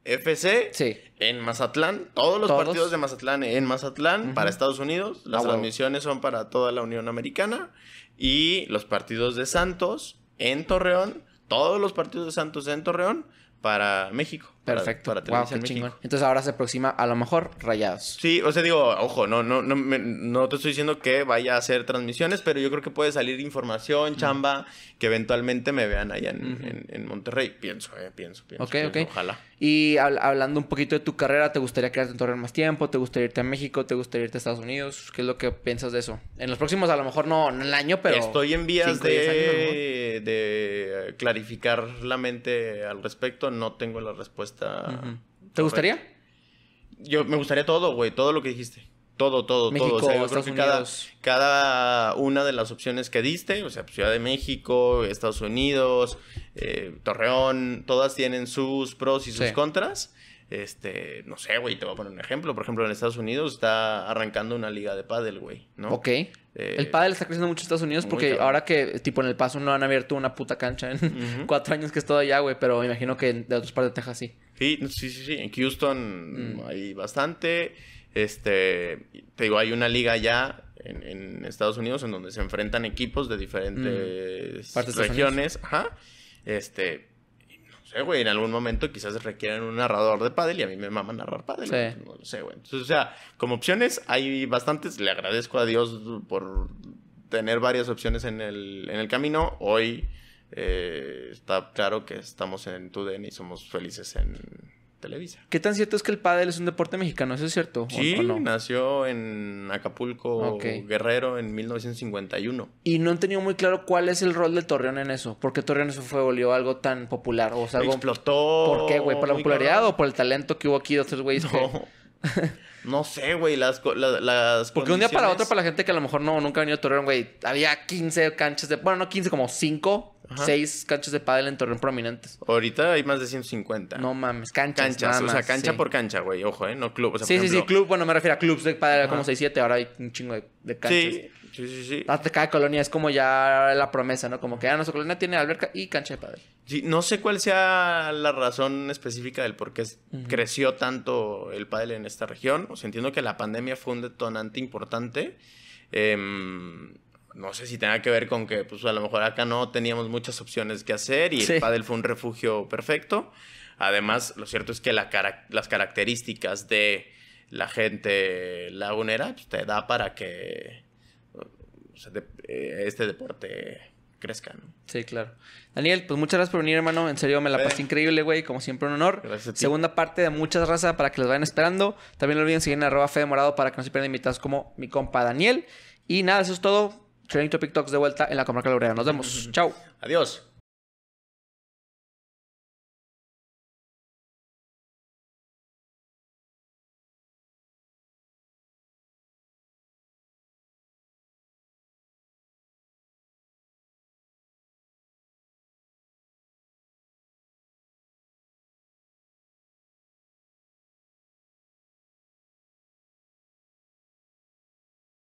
S2: FC en Mazatlán. Todos los partidos de Mazatlán en Mazatlán para Estados Unidos. Las ah, transmisiones son para toda la Unión Americana. Y los partidos de Santos en Torreón. Todos los partidos de Santos en Torreón para México. Perfecto. Para, chingón.
S1: Entonces ahora se aproxima a lo mejor Rayados. Sí,
S2: o sea, digo, ojo, no, no, no, no te estoy diciendo que vaya a hacer transmisiones, pero yo creo que puede salir información, chamba, que eventualmente me vean allá en, Monterrey. Pienso, eh, pienso,
S1: pienso. Ok, Ojalá. Y hablando un poquito de tu carrera, ¿te gustaría quedarte en Torreón más tiempo? ¿Te gustaría irte a México? ¿Te gustaría irte a Estados Unidos? ¿Qué es lo que piensas de eso? En los próximos, a lo mejor no, en el año, pero. Estoy en vías de,
S2: de clarificar la mente al respecto. No tengo la respuesta ¿Te gustaría? Yo me gustaría todo, güey, todo lo que dijiste. Todo, todo, todo. cada, una de las opciones que diste, o sea, Ciudad de México, Estados Unidos, eh, Torreón, todas tienen sus pros y sus contras. Este, no sé, güey, te voy a poner un ejemplo. Por ejemplo, en Estados Unidos está arrancando una liga de pádel, güey, ¿no? Ok. Eh,
S1: el pádel está creciendo mucho en Estados Unidos porque ahora que, tipo, en El Paso no han abierto una puta cancha en [LAUGHS] cuatro años que es todo allá, güey, pero imagino que de otras partes de Texas sí. Sí,
S2: sí, sí, sí. En Houston mm. hay
S1: bastante. Este, te digo, hay una
S2: liga ya en, Estados Unidos en donde se enfrentan equipos de diferentes regiones. Ajá. Este, no sé, güey, en algún momento quizás requieran un narrador de pádel y a mí me mama narrar pádel. No lo sé, güey. Entonces, o sea, como opciones hay bastantes. Le agradezco a Dios por tener varias opciones en el, en el camino. Hoy eh, está claro que estamos en TUDEN y somos felices en Televisa.
S1: ¿Qué tan cierto es que el pádel es un deporte mexicano? ¿Eso es cierto? Sí,
S2: nació en Acapulco, Guerrero, en 1951.
S1: Y no han tenido muy claro cuál es el rol de Torreón en eso. ¿Por qué Torreón se fue, volvió algo tan popular? O sea, algo... Explotó. ¿Por qué, güey? ¿Por la popularidad o por el talento que hubo aquí [LAUGHS]
S2: No. sé, güey, las, Porque un día para otro,
S1: para la gente que a lo mejor no, nunca ha venido a Torreón, güey, había 15 canchas de... Bueno, no 15, como 5 seis canchas de pádel en Torreón prominentes. Ahorita hay más de 150. No mames, canchas. Canchas, nada o sea, cancha por
S2: cancha, güey, ojo, ¿eh? No club, o sea, Sí, sí, sí,
S1: club, bueno, me refiero a clubs de pádel, como 6, 7, ahora hay un chingo de, canchas. Sí, sí, sí, ah, cada colonia es como ya la promesa, ¿no? Como que ya ah, nuestra colonia tiene alberca y cancha de pádel.
S2: Sí, no sé cuál sea la razón específica del por qué creció tanto el pádel en esta región. O sea, entiendo que la pandemia fue un detonante importante. Eh, no sé si tenga que ver con que, pues a lo mejor acá no teníamos muchas opciones que hacer y el pádel fue un refugio perfecto. Además, lo cierto es que las características de la gente lagunera pues, te da
S1: para que eh, este deporte crezca, Sí, claro. Daniel, pues muchas gracias por venir, hermano. En serio, me la pasé eh. increíble, güey. Como siempre, un honor. Gracias a ti. Segunda parte de Muchas razas para que los vayan esperando. También no olviden seguir en arroba Fede Morado para que no se pierdan invitados como mi compa Daniel. Y nada, eso es todo. Trayendo Topic Talks de vuelta en la comarca laurera. Nos vemos. Chao. Adiós.